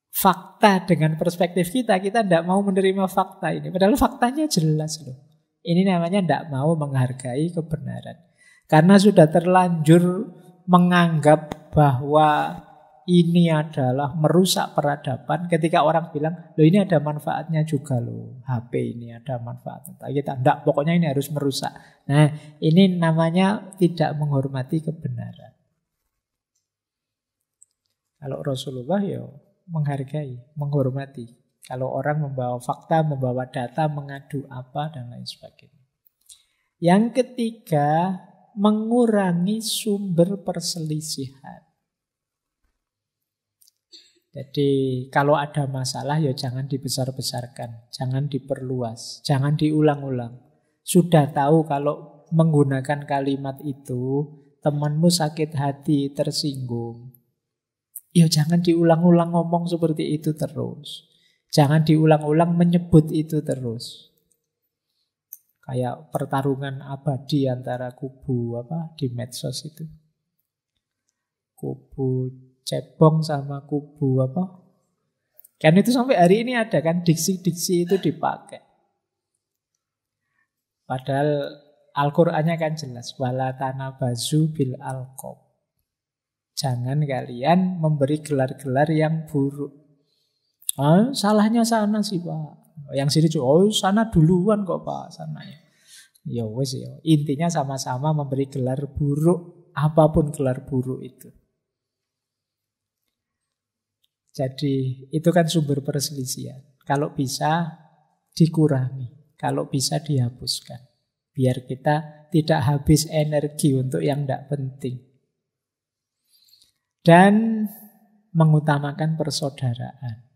fakta dengan perspektif kita. Kita tidak mau menerima fakta ini. Padahal faktanya jelas loh. Ini namanya tidak mau menghargai kebenaran. Karena sudah terlanjur menganggap bahwa ini adalah merusak peradaban ketika orang bilang, loh ini ada manfaatnya juga loh. HP ini ada manfaatnya. Kita enggak, pokoknya ini harus merusak. Nah, ini namanya tidak menghormati kebenaran. Kalau Rasulullah ya menghargai, menghormati. Kalau orang membawa fakta, membawa data, mengadu apa, dan lain sebagainya. Yang ketiga, mengurangi sumber perselisihan. Jadi kalau ada masalah ya jangan dibesar-besarkan, jangan diperluas, jangan diulang-ulang. Sudah tahu kalau menggunakan kalimat itu temanmu sakit hati, tersinggung. Ya jangan diulang-ulang ngomong seperti itu terus. Jangan diulang-ulang menyebut itu terus. Kayak pertarungan abadi antara kubu apa di medsos itu. Kubu Cebong sama kubu apa kan itu sampai hari ini ada kan diksi-diksi itu dipakai padahal Al-Qur'annya kan jelas wala tanabazu bil alqab jangan kalian memberi gelar-gelar yang buruk ah, salahnya sana sih pak yang sini juga oh sana duluan kok pak sananya ya wes ya intinya sama-sama memberi gelar buruk apapun gelar buruk itu jadi itu kan sumber perselisihan. Kalau bisa dikurangi, kalau bisa dihapuskan. Biar kita tidak habis energi untuk yang tidak penting. Dan mengutamakan persaudaraan.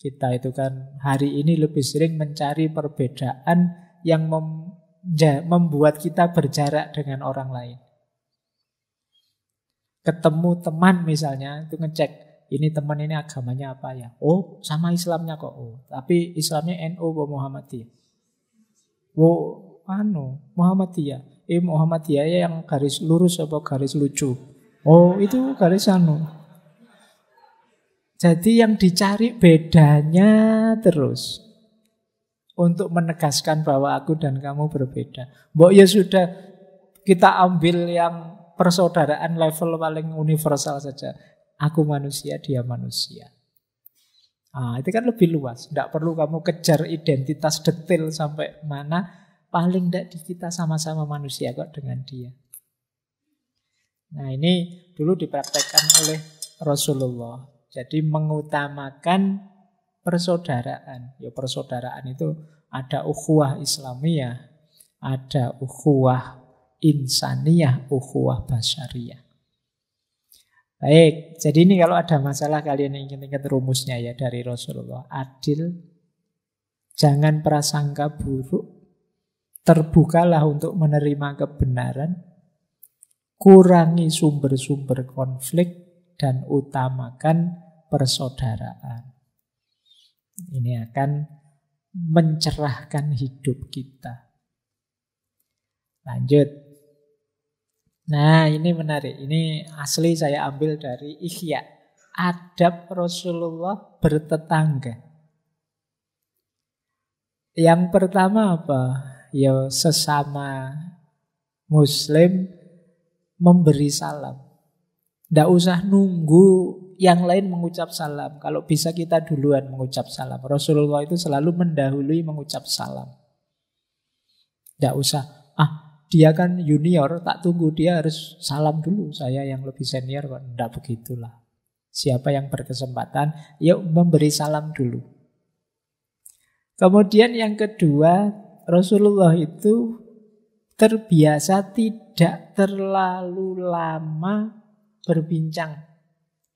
Kita itu kan hari ini lebih sering mencari perbedaan yang mem membuat kita berjarak dengan orang lain. Ketemu teman misalnya, itu ngecek ini teman ini agamanya apa ya? Oh, sama Islamnya kok. Oh, tapi Islamnya NU NO, Muhammadiyah. Wo, anu, Muhammadiyah. Eh, Muhammadiyah ya yang garis lurus apa garis lucu? Oh, itu garis anu. Jadi yang dicari bedanya terus untuk menegaskan bahwa aku dan kamu berbeda. Mbok ya sudah kita ambil yang persaudaraan level paling universal saja. Aku manusia, dia manusia. Nah, itu kan lebih luas. Tidak perlu kamu kejar identitas detail sampai mana. Paling tidak di kita sama-sama manusia kok dengan dia. Nah ini dulu dipraktekkan oleh Rasulullah. Jadi mengutamakan persaudaraan. Ya persaudaraan itu ada ukhuwah Islamiyah, ada ukhuwah insaniyah, ukhuwah basyariyah. Baik, jadi ini kalau ada masalah kalian ingin ingat rumusnya ya dari Rasulullah. Adil, jangan prasangka buruk, terbukalah untuk menerima kebenaran, kurangi sumber-sumber konflik, dan utamakan persaudaraan. Ini akan mencerahkan hidup kita. Lanjut. Nah ini menarik, ini asli saya ambil dari Ikhya. Adab Rasulullah bertetangga. Yang pertama apa? Ya sesama muslim memberi salam. Tidak usah nunggu yang lain mengucap salam. Kalau bisa kita duluan mengucap salam. Rasulullah itu selalu mendahului mengucap salam. Tidak usah dia kan junior, tak tunggu dia harus salam dulu. Saya yang lebih senior kok enggak begitulah. Siapa yang berkesempatan, yuk memberi salam dulu. Kemudian yang kedua, Rasulullah itu terbiasa tidak terlalu lama berbincang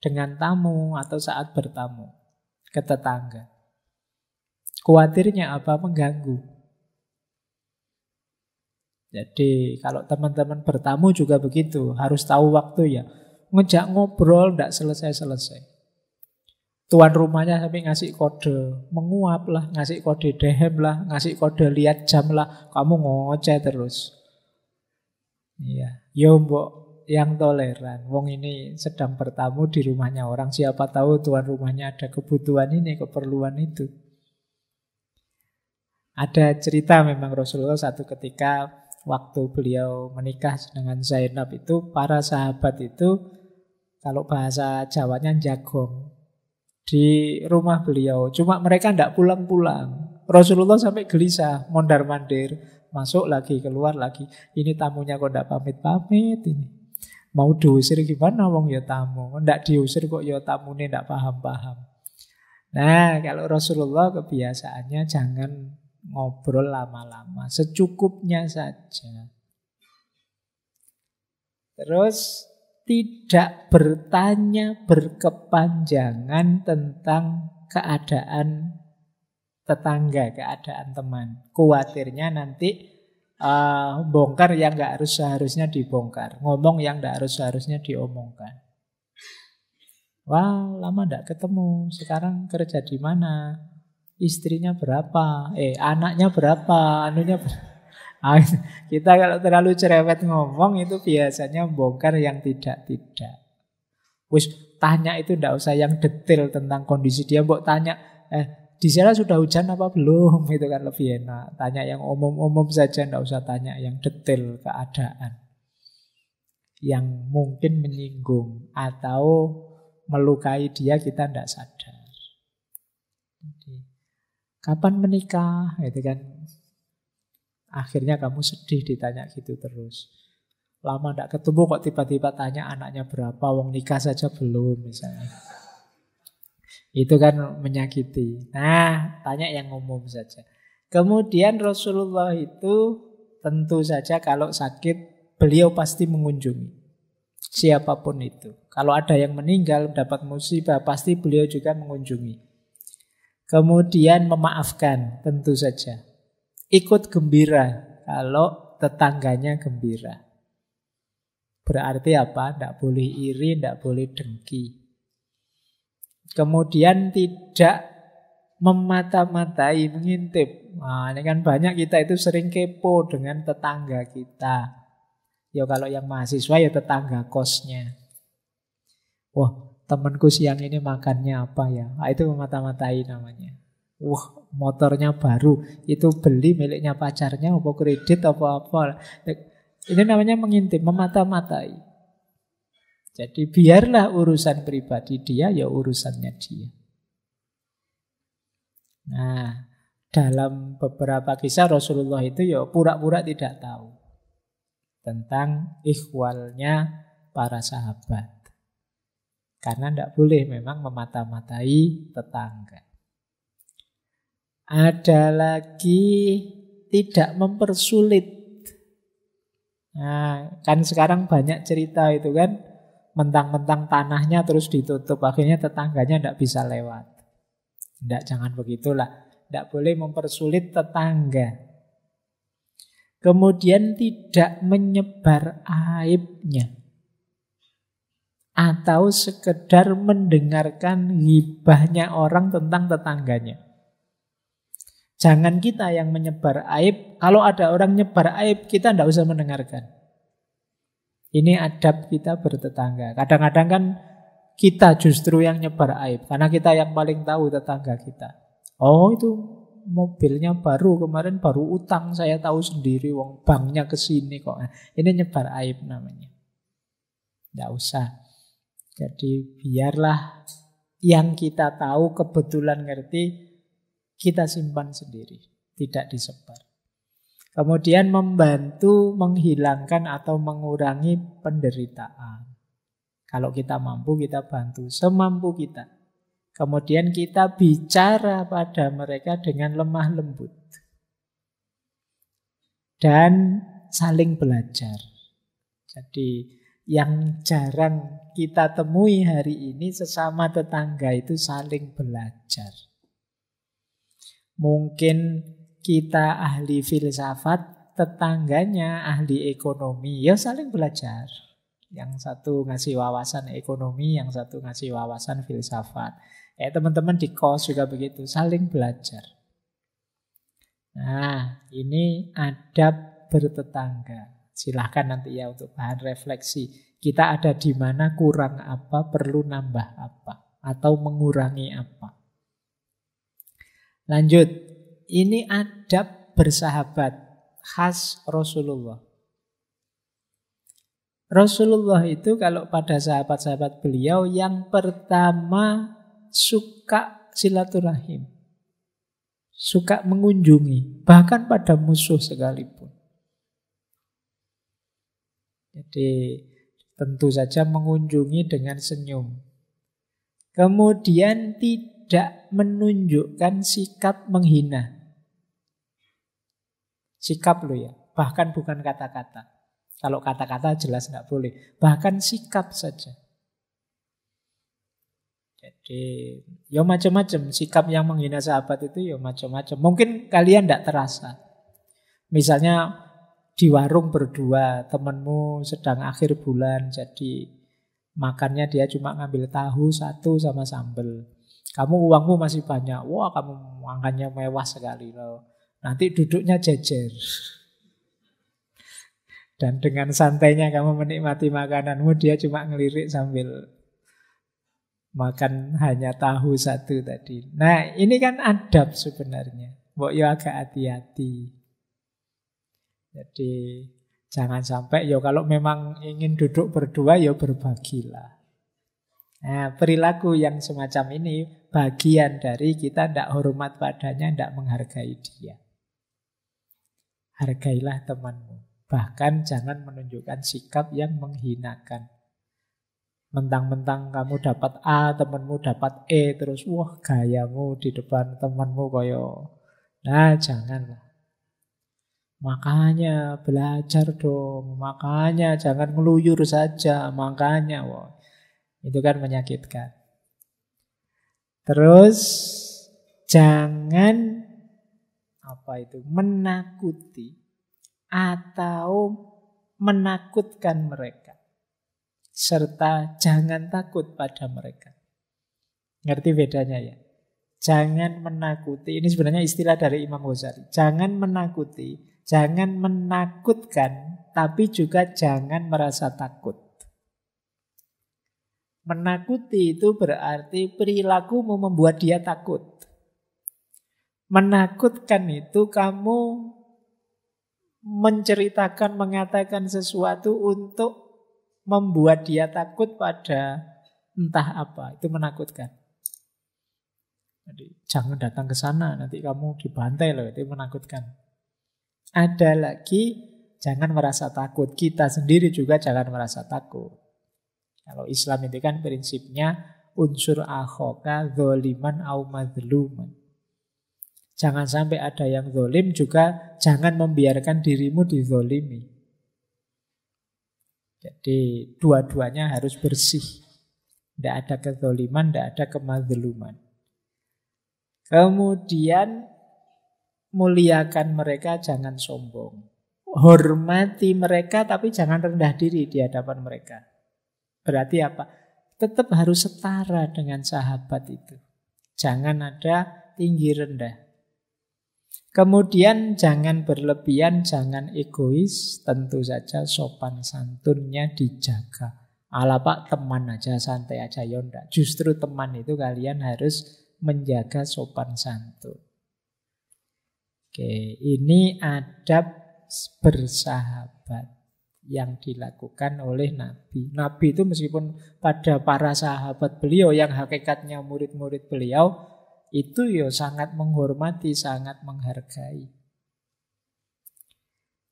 dengan tamu atau saat bertamu ke tetangga. Khawatirnya apa? Mengganggu. Jadi kalau teman-teman bertamu juga begitu, harus tahu waktu ya. Ngejak ngobrol tidak selesai-selesai. Tuan rumahnya sampai ngasih kode menguap lah, ngasih kode dehem lah, ngasih kode lihat jam lah. Kamu ngoceh terus. Iya, yo mbok yang toleran. Wong ini sedang bertamu di rumahnya orang. Siapa tahu tuan rumahnya ada kebutuhan ini, keperluan itu. Ada cerita memang Rasulullah satu ketika waktu beliau menikah dengan Zainab itu para sahabat itu kalau bahasa Jawanya jagong di rumah beliau. Cuma mereka tidak pulang-pulang. Rasulullah sampai gelisah, mondar mandir, masuk lagi, keluar lagi. Ini tamunya kok tidak pamit-pamit ini. Mau diusir gimana wong ya tamu. Tidak diusir kok ya tamu ini tidak paham-paham. Nah kalau Rasulullah kebiasaannya jangan ngobrol lama-lama, secukupnya saja. Terus tidak bertanya berkepanjangan tentang keadaan tetangga, keadaan teman. Kuatirnya nanti uh, bongkar yang nggak harus seharusnya dibongkar, ngomong yang nggak harus seharusnya diomongkan. Wah, lama nggak ketemu. Sekarang kerja di mana? istrinya berapa, eh anaknya berapa, anunya berapa. Ah, kita kalau terlalu cerewet ngomong itu biasanya bongkar yang tidak-tidak. Wis tanya itu ndak usah yang detail tentang kondisi dia, mbok tanya eh di sana sudah hujan apa belum itu kan lebih enak. Tanya yang umum-umum saja ndak usah tanya yang detail keadaan. Yang mungkin menyinggung atau melukai dia kita ndak sadar kapan menikah gitu kan akhirnya kamu sedih ditanya gitu terus lama tidak ketemu kok tiba-tiba tanya anaknya berapa wong nikah saja belum misalnya itu kan menyakiti nah tanya yang umum saja kemudian Rasulullah itu tentu saja kalau sakit beliau pasti mengunjungi siapapun itu kalau ada yang meninggal dapat musibah pasti beliau juga mengunjungi Kemudian memaafkan tentu saja. Ikut gembira kalau tetangganya gembira. Berarti apa? Tidak boleh iri, tidak boleh dengki. Kemudian tidak memata-matai, mengintip. Nah, ini kan banyak kita itu sering kepo dengan tetangga kita. Ya kalau yang mahasiswa ya tetangga kosnya. Wah, temanku siang ini makannya apa ya. Nah, itu memata-matai namanya. Wah, motornya baru. Itu beli miliknya pacarnya, apa kredit, apa-apa. Ini namanya mengintip, memata-matai. Jadi biarlah urusan pribadi dia, ya urusannya dia. Nah, dalam beberapa kisah Rasulullah itu ya pura-pura tidak tahu tentang ikhwalnya para sahabat. Karena tidak boleh memang memata-matai tetangga. Ada lagi tidak mempersulit. Nah, kan sekarang banyak cerita itu kan. Mentang-mentang tanahnya terus ditutup. Akhirnya tetangganya tidak bisa lewat. Tidak, jangan begitulah. Tidak boleh mempersulit tetangga. Kemudian tidak menyebar aibnya atau sekedar mendengarkan hibahnya orang tentang tetangganya. Jangan kita yang menyebar aib. Kalau ada orang nyebar aib, kita tidak usah mendengarkan. Ini adab kita bertetangga. Kadang-kadang kan kita justru yang nyebar aib. Karena kita yang paling tahu tetangga kita. Oh itu mobilnya baru kemarin baru utang saya tahu sendiri wong banknya kesini kok. Ini nyebar aib namanya. Tidak usah. Jadi biarlah yang kita tahu kebetulan ngerti kita simpan sendiri, tidak disebar. Kemudian membantu menghilangkan atau mengurangi penderitaan. Kalau kita mampu kita bantu semampu kita. Kemudian kita bicara pada mereka dengan lemah lembut. Dan saling belajar. Jadi yang jarang kita temui hari ini sesama tetangga itu saling belajar. Mungkin kita ahli filsafat, tetangganya ahli ekonomi, ya saling belajar. Yang satu ngasih wawasan ekonomi, yang satu ngasih wawasan filsafat. Eh teman-teman di kos juga begitu, saling belajar. Nah, ini adab bertetangga. Silahkan nanti ya untuk bahan refleksi. Kita ada di mana kurang apa, perlu nambah apa, atau mengurangi apa. Lanjut, ini adab bersahabat khas Rasulullah. Rasulullah itu kalau pada sahabat-sahabat beliau yang pertama suka silaturahim. Suka mengunjungi, bahkan pada musuh sekalipun. Jadi tentu saja mengunjungi dengan senyum. Kemudian tidak menunjukkan sikap menghina. Sikap lo ya, bahkan bukan kata-kata. Kalau kata-kata jelas nggak boleh. Bahkan sikap saja. Jadi, ya macam-macam. Sikap yang menghina sahabat itu ya macam-macam. Mungkin kalian tidak terasa. Misalnya di warung berdua, temenmu sedang akhir bulan jadi makannya dia cuma ngambil tahu satu sama sambel. Kamu uangmu masih banyak. Wah, kamu makannya mewah sekali loh. Nanti duduknya jejer. Dan dengan santainya kamu menikmati makananmu, dia cuma ngelirik sambil makan hanya tahu satu tadi. Nah, ini kan adab sebenarnya. Mbok yo agak hati-hati. Jadi jangan sampai ya kalau memang ingin duduk berdua ya berbagilah. Nah, perilaku yang semacam ini bagian dari kita tidak hormat padanya, tidak menghargai dia. Hargailah temanmu. Bahkan jangan menunjukkan sikap yang menghinakan. Mentang-mentang kamu dapat A, temanmu dapat E, terus wah gayamu di depan temanmu koyo. Nah, janganlah. Makanya belajar dong, makanya jangan ngeluyur saja, makanya wow. Itu kan menyakitkan. Terus jangan apa itu menakuti atau menakutkan mereka serta jangan takut pada mereka. Ngerti bedanya ya? Jangan menakuti. Ini sebenarnya istilah dari Imam Ghazali. Jangan menakuti Jangan menakutkan, tapi juga jangan merasa takut. Menakuti itu berarti perilakumu membuat dia takut. Menakutkan itu kamu menceritakan, mengatakan sesuatu untuk membuat dia takut pada entah apa. Itu menakutkan. Jadi jangan datang ke sana, nanti kamu dibantai loh, itu menakutkan. Ada lagi, jangan merasa takut. Kita sendiri juga jangan merasa takut. Kalau Islam itu kan prinsipnya unsur ahoka zoliman au madluman. Jangan sampai ada yang zolim juga jangan membiarkan dirimu dizolimi. Jadi dua-duanya harus bersih. Tidak ada kezoliman, tidak ada kemadluman. Kemudian muliakan mereka, jangan sombong. Hormati mereka, tapi jangan rendah diri di hadapan mereka. Berarti apa? Tetap harus setara dengan sahabat itu. Jangan ada tinggi rendah. Kemudian jangan berlebihan, jangan egois. Tentu saja sopan santunnya dijaga. Ala pak teman aja, santai aja, yonda. Ya Justru teman itu kalian harus menjaga sopan santun. Oke, ini adab bersahabat yang dilakukan oleh Nabi. Nabi itu meskipun pada para sahabat beliau yang hakikatnya murid-murid beliau itu ya sangat menghormati, sangat menghargai.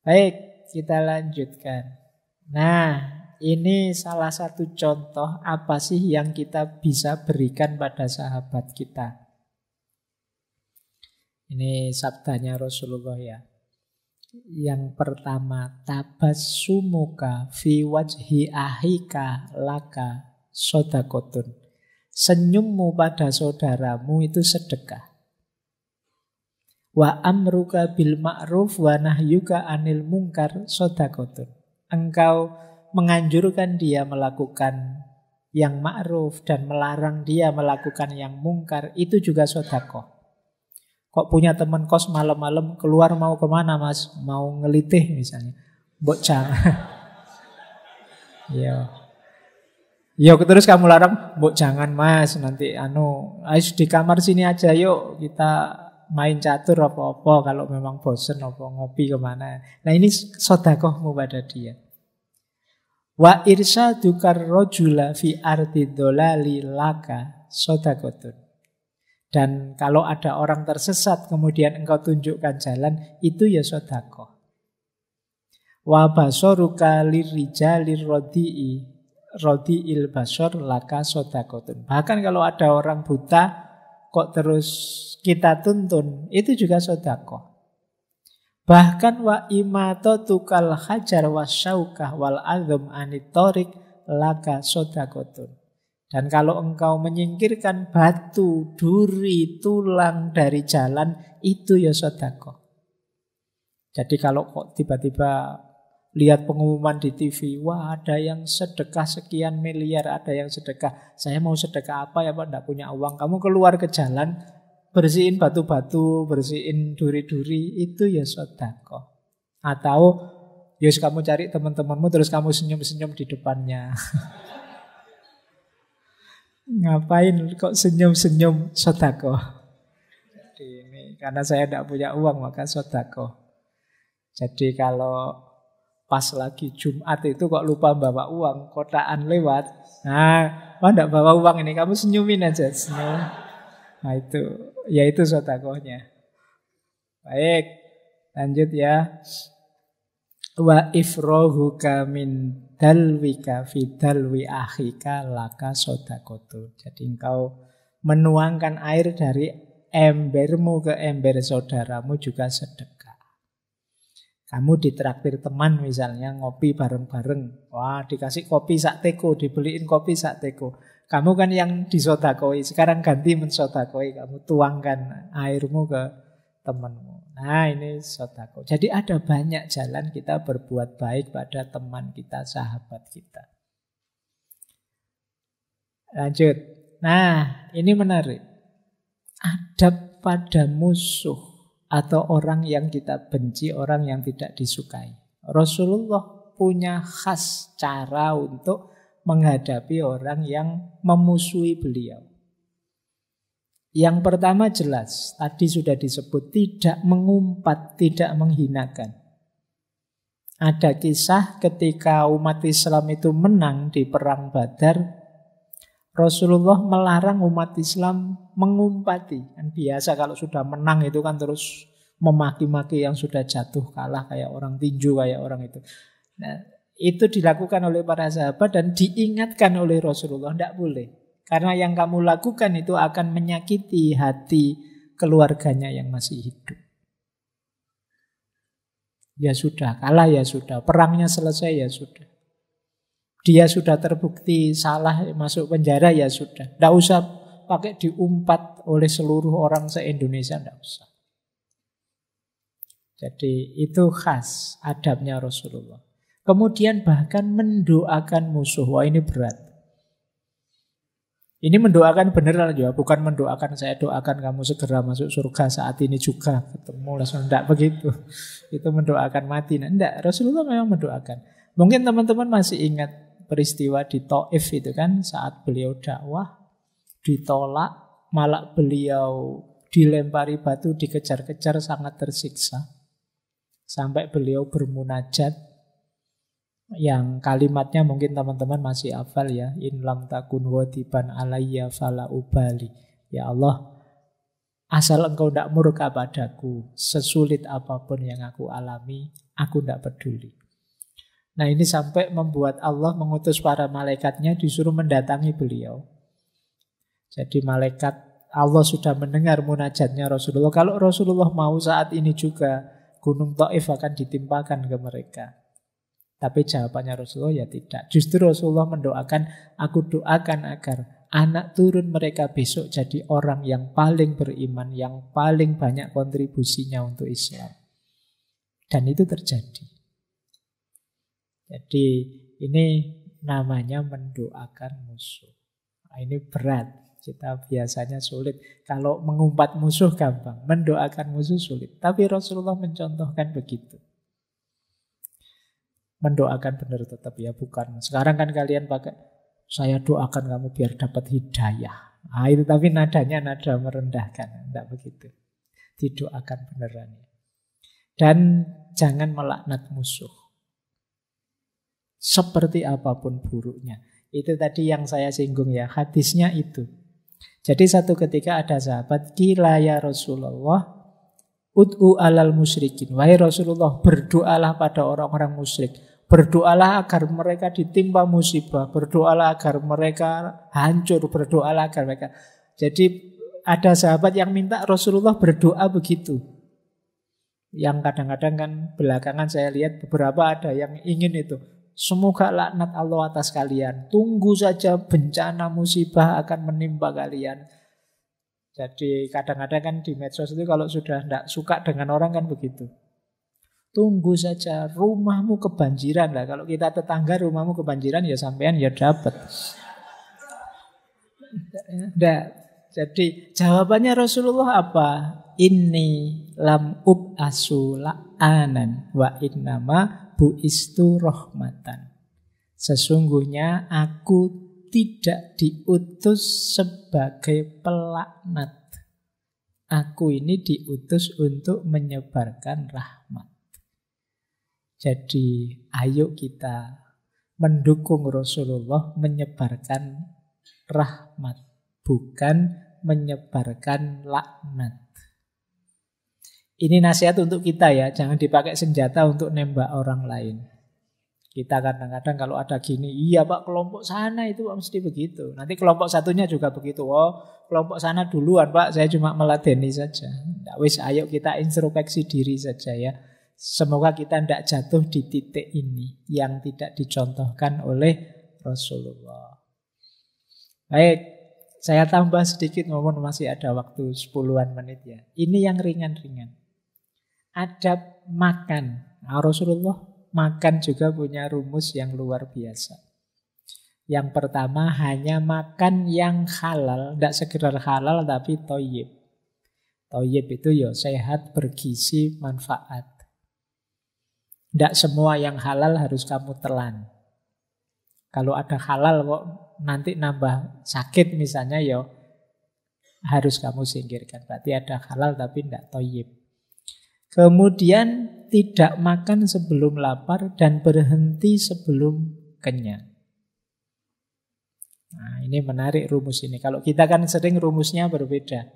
Baik, kita lanjutkan. Nah, ini salah satu contoh apa sih yang kita bisa berikan pada sahabat kita. Ini sabdanya Rasulullah ya. Yang pertama, tabassumuka fi wajhi ahika laka sodakotun. Senyummu pada saudaramu itu sedekah. Wa amruka bil ma'ruf wa nahyuka anil mungkar sodakotun. Engkau menganjurkan dia melakukan yang ma'ruf dan melarang dia melakukan yang mungkar itu juga sodakoh. Kok punya teman kos malam-malam keluar mau kemana mas? Mau ngelitih misalnya. Bocah. Iya. Yo terus kamu larang, bu jangan mas nanti anu, ayo di kamar sini aja yuk kita main catur apa-apa kalau memang bosen apa ngopi kemana. Nah ini sodakohmu pada dia. Wa irsa dukar rojula fi arti dolali laka sodakotun. Dan kalau ada orang tersesat kemudian engkau tunjukkan jalan, itu ya sodako. Wa basoruka lirrija lirrodi'i il basor laka sodakotun. Bahkan kalau ada orang buta kok terus kita tuntun, itu juga sodako. Bahkan wa imato tukal hajar wa syaukah wal azum anitorik laka sodakotun. Dan kalau engkau menyingkirkan batu, duri, tulang dari jalan, itu ya sodako. Jadi kalau kok tiba-tiba lihat pengumuman di TV, wah ada yang sedekah sekian miliar, ada yang sedekah. Saya mau sedekah apa ya Pak, tidak punya uang. Kamu keluar ke jalan, bersihin batu-batu, bersihin duri-duri, itu ya sodako. Atau Yus kamu cari teman-temanmu terus kamu senyum-senyum di depannya. ngapain kok senyum-senyum sodako. Jadi ini karena saya tidak punya uang maka sodako. Jadi kalau pas lagi Jumat itu kok lupa bawa uang, kotaan lewat. Nah, kok tidak bawa uang ini, kamu senyumin aja, senyum. Nah itu, ya itu sotakohnya. Baik, lanjut ya. Wa ifrohu kamin dalwika fidalwi akhika laka sodakoto. Jadi engkau menuangkan air dari embermu ke ember saudaramu juga sedekah. Kamu ditraktir teman misalnya ngopi bareng-bareng. Wah dikasih kopi sak teko, dibeliin kopi sak teko. Kamu kan yang disodakoi, sekarang ganti mensodakoi. Kamu tuangkan airmu ke temanmu. Nah ini sotako. Jadi ada banyak jalan kita berbuat baik pada teman kita, sahabat kita. Lanjut. Nah ini menarik. Adab pada musuh atau orang yang kita benci, orang yang tidak disukai. Rasulullah punya khas cara untuk menghadapi orang yang memusuhi beliau. Yang pertama jelas, tadi sudah disebut tidak mengumpat, tidak menghinakan. Ada kisah ketika umat Islam itu menang di perang Badar, Rasulullah melarang umat Islam mengumpati. Kan biasa kalau sudah menang itu kan terus memaki-maki yang sudah jatuh kalah kayak orang tinju kayak orang itu. Nah, itu dilakukan oleh para sahabat dan diingatkan oleh Rasulullah tidak boleh. Karena yang kamu lakukan itu akan menyakiti hati keluarganya yang masih hidup. Ya sudah, kalah ya sudah, perangnya selesai ya sudah. Dia sudah terbukti salah masuk penjara ya sudah. Tidak usah pakai diumpat oleh seluruh orang se-Indonesia, tidak usah. Jadi itu khas adabnya Rasulullah. Kemudian bahkan mendoakan musuh. Wah ini berat. Ini mendoakan beneran juga, bukan mendoakan saya doakan kamu segera masuk surga saat ini juga ketemu langsung enggak begitu. Itu mendoakan mati. Nah, enggak, Rasulullah memang mendoakan. Mungkin teman-teman masih ingat peristiwa di Taif itu kan saat beliau dakwah ditolak, malah beliau dilempari batu, dikejar-kejar sangat tersiksa. Sampai beliau bermunajat yang kalimatnya mungkin teman-teman masih hafal ya in lam takun wadiban alayya fala ubali ya Allah asal engkau tidak murka padaku sesulit apapun yang aku alami aku tidak peduli nah ini sampai membuat Allah mengutus para malaikatnya disuruh mendatangi beliau jadi malaikat Allah sudah mendengar munajatnya Rasulullah kalau Rasulullah mau saat ini juga gunung Taif akan ditimpakan ke mereka tapi jawabannya Rasulullah ya tidak. Justru Rasulullah mendoakan, aku doakan agar anak turun mereka besok jadi orang yang paling beriman, yang paling banyak kontribusinya untuk Islam. Dan itu terjadi. Jadi ini namanya mendoakan musuh. Nah, ini berat. Kita biasanya sulit. Kalau mengumpat musuh gampang, mendoakan musuh sulit. Tapi Rasulullah mencontohkan begitu mendoakan benar tetap ya bukan sekarang kan kalian pakai saya doakan kamu biar dapat hidayah ah itu tapi nadanya nada merendahkan tidak begitu didoakan beneran dan jangan melaknat musuh seperti apapun buruknya itu tadi yang saya singgung ya hadisnya itu jadi satu ketika ada sahabat kila ya Rasulullah utu alal musyrikin Wahai Rasulullah berdoalah pada orang-orang musyrik Berdoalah agar mereka ditimpa musibah, berdoalah agar mereka hancur, berdoalah agar mereka. Jadi ada sahabat yang minta Rasulullah berdoa begitu. Yang kadang-kadang kan belakangan saya lihat beberapa ada yang ingin itu. Semoga laknat Allah atas kalian. Tunggu saja bencana musibah akan menimpa kalian. Jadi kadang-kadang kan di medsos itu kalau sudah tidak suka dengan orang kan begitu. Tunggu saja, rumahmu kebanjiran lah. Kalau kita tetangga rumahmu kebanjiran ya sampean ya dapat. Nah, Jadi jawabannya Rasulullah apa? Ini lam ub anan wa innama bu istu rohmatan. Sesungguhnya aku tidak diutus sebagai pelaknat. Aku ini diutus untuk menyebarkan rahmat. Jadi ayo kita mendukung Rasulullah menyebarkan rahmat, bukan menyebarkan laknat. Ini nasihat untuk kita ya, jangan dipakai senjata untuk nembak orang lain. Kita kadang-kadang kalau ada gini, iya pak kelompok sana itu pak mesti begitu. Nanti kelompok satunya juga begitu. Oh kelompok sana duluan pak, saya cuma meladeni saja. Tapi, wis ayo kita introspeksi diri saja ya. Semoga kita tidak jatuh di titik ini yang tidak dicontohkan oleh Rasulullah. Baik, saya tambah sedikit maupun masih ada waktu sepuluhan menit ya. Ini yang ringan-ringan. Ada makan. Nah, Rasulullah makan juga punya rumus yang luar biasa. Yang pertama hanya makan yang halal, tidak sekedar halal tapi toyib. Toyib itu ya sehat, bergizi, manfaat. Tidak semua yang halal harus kamu telan. Kalau ada halal kok nanti nambah sakit misalnya ya harus kamu singkirkan. Berarti ada halal tapi tidak toyib. Kemudian tidak makan sebelum lapar dan berhenti sebelum kenyang. Nah, ini menarik rumus ini. Kalau kita kan sering rumusnya berbeda.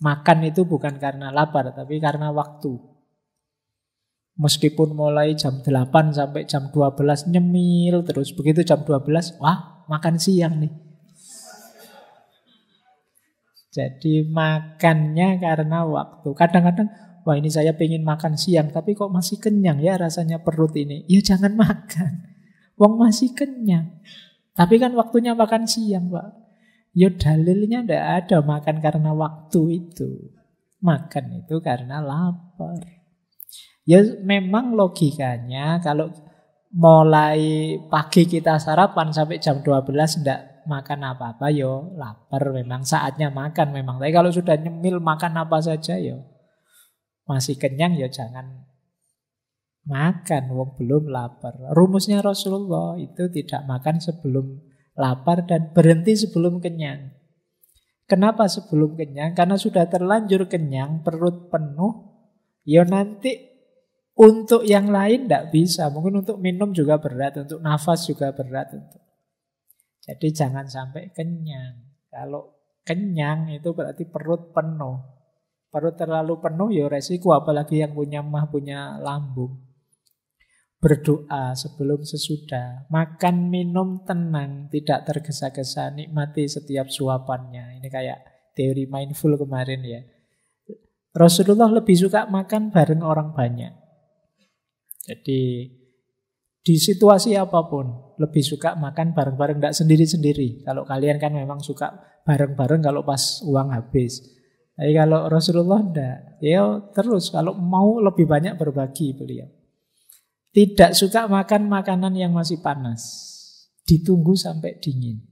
Makan itu bukan karena lapar, tapi karena waktu meskipun mulai jam 8 sampai jam 12 nyemil terus begitu jam 12 wah makan siang nih jadi makannya karena waktu kadang-kadang wah ini saya pengen makan siang tapi kok masih kenyang ya rasanya perut ini ya jangan makan wong masih kenyang tapi kan waktunya makan siang pak ya dalilnya ndak ada makan karena waktu itu makan itu karena lapar Ya memang logikanya kalau mulai pagi kita sarapan sampai jam 12 tidak makan apa-apa yo lapar memang saatnya makan memang tapi kalau sudah nyemil makan apa saja yo masih kenyang ya jangan makan wong belum lapar rumusnya Rasulullah itu tidak makan sebelum lapar dan berhenti sebelum kenyang kenapa sebelum kenyang karena sudah terlanjur kenyang perut penuh yo nanti untuk yang lain tidak bisa. Mungkin untuk minum juga berat, untuk nafas juga berat. Untuk. Jadi jangan sampai kenyang. Kalau kenyang itu berarti perut penuh. Perut terlalu penuh ya resiko apalagi yang punya mah punya lambung. Berdoa sebelum sesudah. Makan minum tenang, tidak tergesa-gesa, nikmati setiap suapannya. Ini kayak teori mindful kemarin ya. Rasulullah lebih suka makan bareng orang banyak jadi di situasi apapun lebih suka makan bareng-bareng, tidak sendiri-sendiri. Kalau kalian kan memang suka bareng-bareng kalau pas uang habis. Tapi kalau Rasulullah tidak, ya terus kalau mau lebih banyak berbagi beliau. Tidak suka makan makanan yang masih panas. Ditunggu sampai dingin.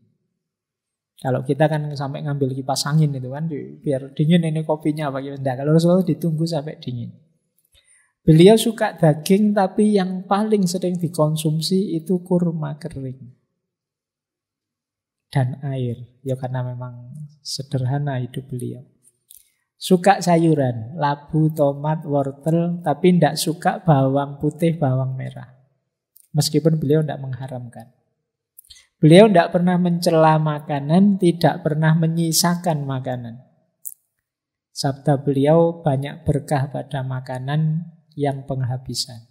Kalau kita kan sampai ngambil kipas angin itu kan, biar dingin ini kopinya apa gitu. Kalau Rasulullah ditunggu sampai dingin. Beliau suka daging tapi yang paling sering dikonsumsi itu kurma kering dan air. Ya karena memang sederhana hidup beliau. Suka sayuran, labu, tomat, wortel, tapi tidak suka bawang putih, bawang merah. Meskipun beliau tidak mengharamkan. Beliau tidak pernah mencela makanan, tidak pernah menyisakan makanan. Sabda beliau banyak berkah pada makanan, yang penghabisan.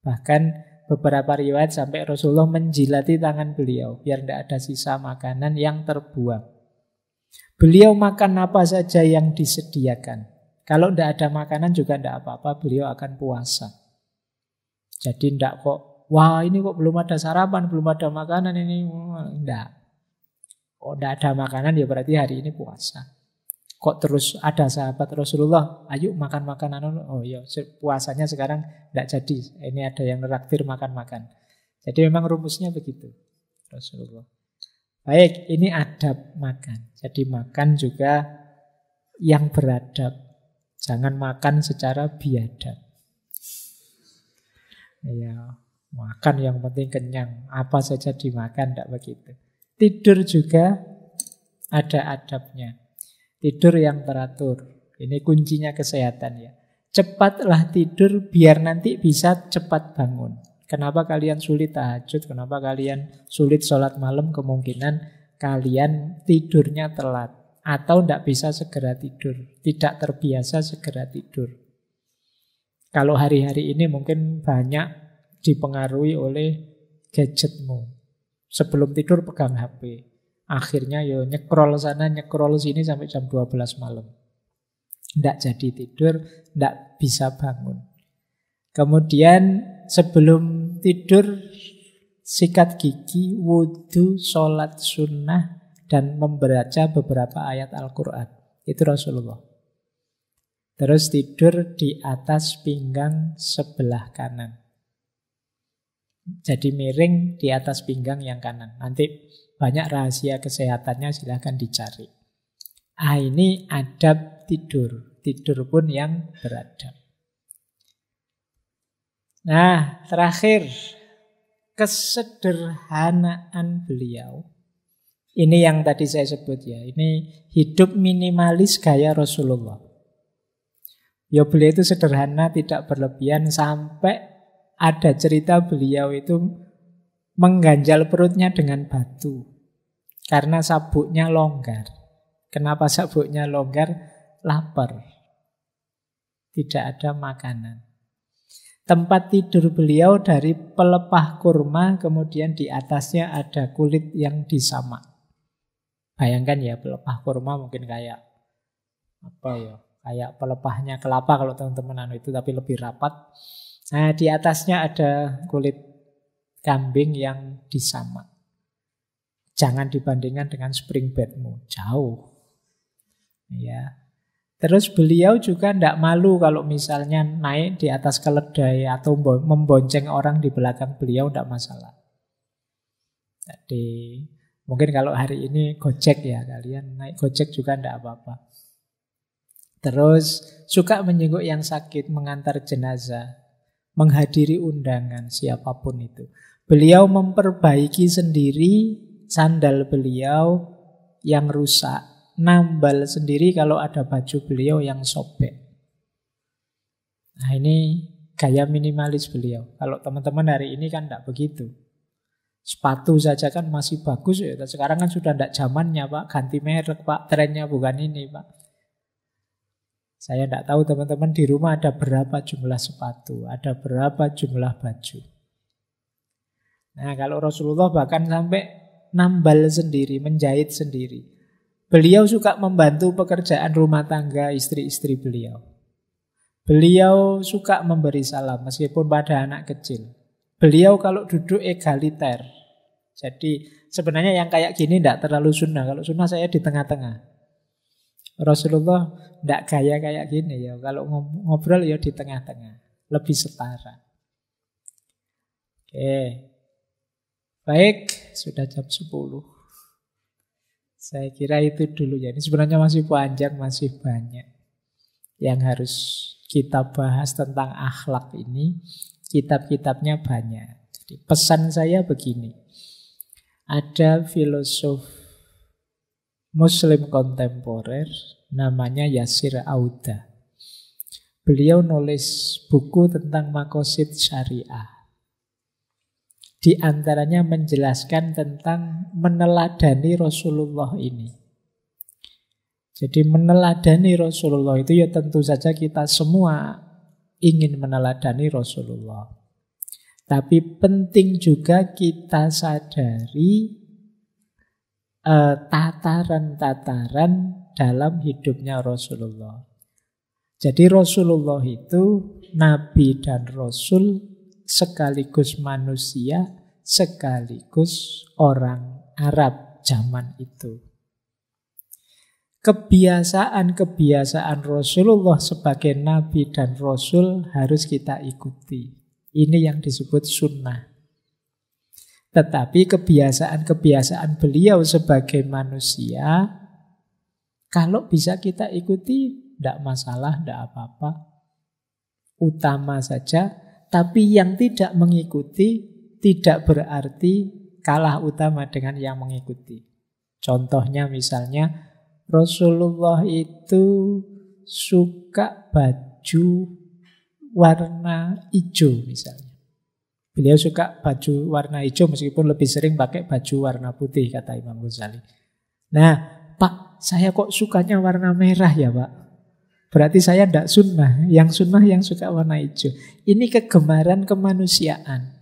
Bahkan beberapa riwayat sampai Rasulullah menjilati tangan beliau biar tidak ada sisa makanan yang terbuang. Beliau makan apa saja yang disediakan. Kalau tidak ada makanan juga tidak apa-apa, beliau akan puasa. Jadi tidak kok, wah ini kok belum ada sarapan, belum ada makanan ini, tidak. Oh, tidak ada makanan ya berarti hari ini puasa kok terus ada sahabat Rasulullah, ayo makan makanan. Oh iya, puasanya sekarang tidak jadi. Ini ada yang neraktir makan-makan. Jadi memang rumusnya begitu. Rasulullah. Baik, ini adab makan. Jadi makan juga yang beradab. Jangan makan secara biadab. Ya, makan yang penting kenyang. Apa saja dimakan, tidak begitu. Tidur juga ada adabnya. Tidur yang teratur. Ini kuncinya kesehatan ya. Cepatlah tidur biar nanti bisa cepat bangun. Kenapa kalian sulit tahajud? Kenapa kalian sulit sholat malam? Kemungkinan kalian tidurnya telat atau tidak bisa segera tidur, tidak terbiasa segera tidur. Kalau hari-hari ini mungkin banyak dipengaruhi oleh gadgetmu. Sebelum tidur pegang HP, Akhirnya yo nyekrol sana, nyekrol sini sampai jam 12 malam. Tidak jadi tidur, tidak bisa bangun. Kemudian sebelum tidur sikat gigi, wudhu, sholat sunnah, dan membaca beberapa ayat Al-Quran. Itu Rasulullah. Terus tidur di atas pinggang sebelah kanan. Jadi miring di atas pinggang yang kanan. Nanti banyak rahasia kesehatannya silahkan dicari. Ah ini adab tidur. Tidur pun yang beradab. Nah terakhir kesederhanaan beliau. Ini yang tadi saya sebut ya. Ini hidup minimalis gaya Rasulullah. Ya beliau itu sederhana, tidak berlebihan sampai ada cerita beliau itu mengganjal perutnya dengan batu. Karena sabuknya longgar. Kenapa sabuknya longgar? Lapar. Tidak ada makanan. Tempat tidur beliau dari pelepah kurma, kemudian di atasnya ada kulit yang disamak. Bayangkan ya, pelepah kurma mungkin kayak apa ya? Kayak pelepahnya kelapa kalau teman-teman anu itu, tapi lebih rapat. Nah, di atasnya ada kulit kambing yang disamak. Jangan dibandingkan dengan spring bedmu, jauh. Ya. Terus beliau juga tidak malu kalau misalnya naik di atas keledai atau membonceng orang di belakang beliau tidak masalah. Jadi mungkin kalau hari ini gojek ya kalian naik gojek juga tidak apa-apa. Terus suka menyinggung yang sakit, mengantar jenazah, menghadiri undangan siapapun itu. Beliau memperbaiki sendiri sandal beliau yang rusak, nambal sendiri kalau ada baju beliau yang sobek. Nah ini gaya minimalis beliau. Kalau teman-teman hari ini kan tidak begitu. Sepatu saja kan masih bagus ya. Sekarang kan sudah tidak zamannya pak. Ganti merek pak. Trennya bukan ini pak. Saya tidak tahu teman-teman di rumah ada berapa jumlah sepatu. Ada berapa jumlah baju. Nah kalau Rasulullah bahkan sampai nambal sendiri, menjahit sendiri. Beliau suka membantu pekerjaan rumah tangga istri-istri beliau. Beliau suka memberi salam meskipun pada anak kecil. Beliau kalau duduk egaliter. Jadi sebenarnya yang kayak gini tidak terlalu sunnah. Kalau sunnah saya di tengah-tengah. Rasulullah tidak gaya kayak gini ya. Kalau ngobrol ya di tengah-tengah. Lebih setara. Oke. Baik, sudah jam 10. Saya kira itu dulu ya. Ini sebenarnya masih panjang, masih banyak yang harus kita bahas tentang akhlak ini. Kitab-kitabnya banyak. Jadi pesan saya begini. Ada filosof Muslim kontemporer namanya Yasir Auda. Beliau nulis buku tentang makosid syariah. Di antaranya menjelaskan tentang meneladani Rasulullah ini. Jadi meneladani Rasulullah itu ya tentu saja kita semua ingin meneladani Rasulullah. Tapi penting juga kita sadari tataran eh, tataran-tataran dalam hidupnya Rasulullah. Jadi Rasulullah itu nabi dan rasul sekaligus manusia, sekaligus orang Arab zaman itu. Kebiasaan-kebiasaan Rasulullah sebagai nabi dan rasul harus kita ikuti. Ini yang disebut sunnah. Tetapi kebiasaan-kebiasaan beliau sebagai manusia, kalau bisa kita ikuti, tidak masalah, tidak apa-apa. Utama saja tapi yang tidak mengikuti tidak berarti kalah utama dengan yang mengikuti. Contohnya misalnya Rasulullah itu suka baju warna hijau misalnya. Beliau suka baju warna hijau meskipun lebih sering pakai baju warna putih kata Imam Ghazali. Nah, Pak, saya kok sukanya warna merah ya, Pak? Berarti saya tidak sunnah. Yang sunnah yang suka warna hijau. Ini kegemaran kemanusiaan.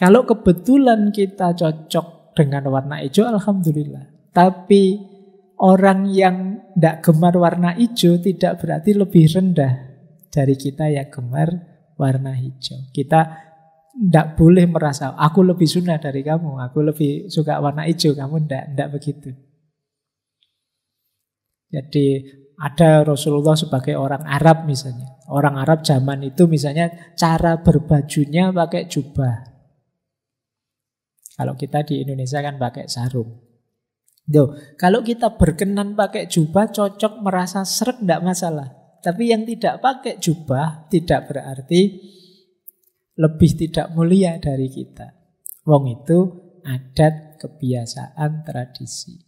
Kalau kebetulan kita cocok dengan warna hijau, Alhamdulillah. Tapi orang yang tidak gemar warna hijau tidak berarti lebih rendah dari kita yang gemar warna hijau. Kita tidak boleh merasa, aku lebih sunnah dari kamu, aku lebih suka warna hijau, kamu tidak, tidak begitu. Jadi ada Rasulullah sebagai orang Arab misalnya. Orang Arab zaman itu misalnya cara berbajunya pakai jubah. Kalau kita di Indonesia kan pakai sarung. Duh, kalau kita berkenan pakai jubah cocok merasa serak tidak masalah. Tapi yang tidak pakai jubah tidak berarti lebih tidak mulia dari kita. Wong itu adat, kebiasaan, tradisi.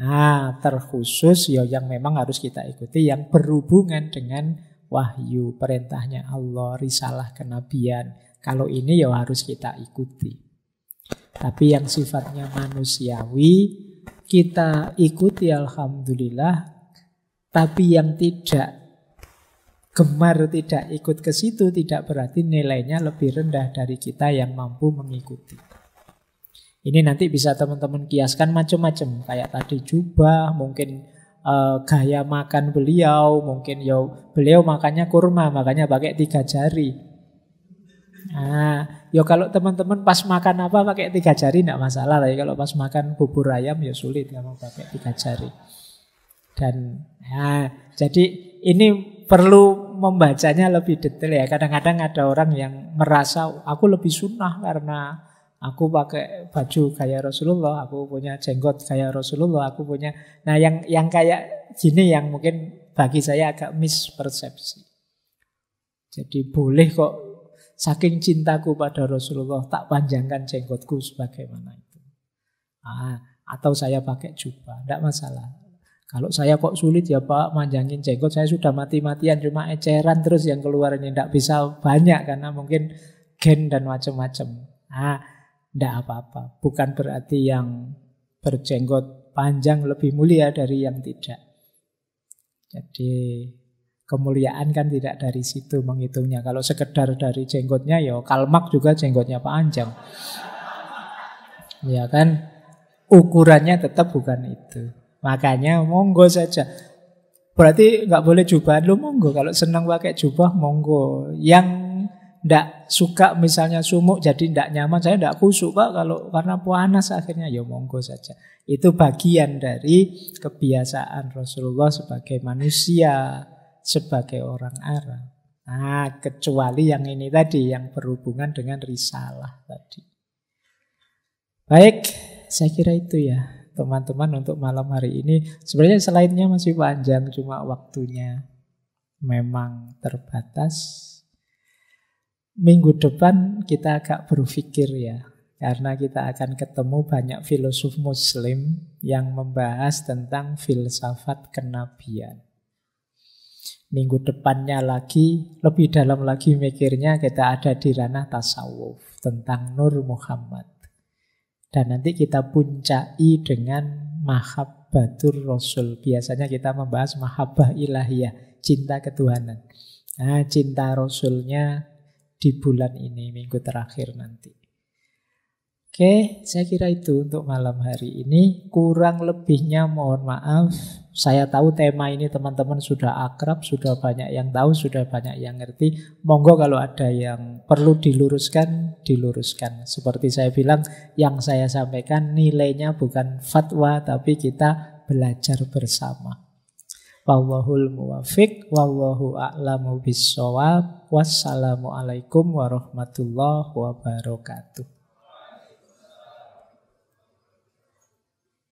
Nah, terkhusus ya yang memang harus kita ikuti yang berhubungan dengan wahyu, perintahnya Allah, risalah kenabian. Kalau ini ya harus kita ikuti. Tapi yang sifatnya manusiawi kita ikuti alhamdulillah, tapi yang tidak gemar tidak ikut ke situ tidak berarti nilainya lebih rendah dari kita yang mampu mengikuti. Ini nanti bisa teman-teman kiaskan macam-macam kayak tadi jubah, mungkin uh, gaya makan beliau, mungkin ya beliau makannya kurma, makanya pakai tiga jari. Nah, yo ya kalau teman-teman pas makan apa pakai tiga jari tidak masalah, tapi ya. kalau pas makan bubur ayam ya sulit kalau pakai tiga jari. Dan nah, jadi ini perlu membacanya lebih detail ya. Kadang-kadang ada orang yang merasa aku lebih sunnah karena aku pakai baju kayak Rasulullah, aku punya jenggot kayak Rasulullah, aku punya nah yang yang kayak gini yang mungkin bagi saya agak mispersepsi. Jadi boleh kok saking cintaku pada Rasulullah tak panjangkan jenggotku sebagaimana itu. Ah, atau saya pakai jubah, tidak masalah. Kalau saya kok sulit ya Pak manjangin jenggot, saya sudah mati-matian cuma eceran terus yang keluar ini tidak bisa banyak karena mungkin gen dan macam-macam. Ah, tidak apa-apa. Bukan berarti yang berjenggot panjang lebih mulia dari yang tidak. Jadi kemuliaan kan tidak dari situ menghitungnya. Kalau sekedar dari jenggotnya ya kalmak juga jenggotnya panjang. ya kan? Ukurannya tetap bukan itu. Makanya monggo saja. Berarti nggak boleh jubah lu monggo. Kalau senang pakai jubah monggo. Yang ndak suka misalnya sumuk jadi ndak nyaman saya ndak kusuk pak kalau karena panas akhirnya ya monggo saja itu bagian dari kebiasaan Rasulullah sebagai manusia sebagai orang Arab nah kecuali yang ini tadi yang berhubungan dengan risalah tadi baik saya kira itu ya teman-teman untuk malam hari ini sebenarnya selainnya masih panjang cuma waktunya memang terbatas minggu depan kita agak berpikir ya, karena kita akan ketemu banyak filosof Muslim yang membahas tentang filsafat kenabian. Minggu depannya lagi, lebih dalam lagi mikirnya kita ada di ranah tasawuf tentang Nur Muhammad. Dan nanti kita puncai dengan Mahabbatur Rasul. Biasanya kita membahas Mahabbah Ilahiyah, cinta ketuhanan. Nah, cinta Rasulnya di bulan ini, minggu terakhir nanti. Oke, saya kira itu untuk malam hari ini. Kurang lebihnya mohon maaf. Saya tahu tema ini teman-teman sudah akrab, sudah banyak yang tahu, sudah banyak yang ngerti. Monggo kalau ada yang perlu diluruskan, diluruskan. Seperti saya bilang, yang saya sampaikan nilainya bukan fatwa, tapi kita belajar bersama. Wallahul muwafiq wallahu a'lamu bisawab Wassalamualaikum warahmatullahi wabarakatuh.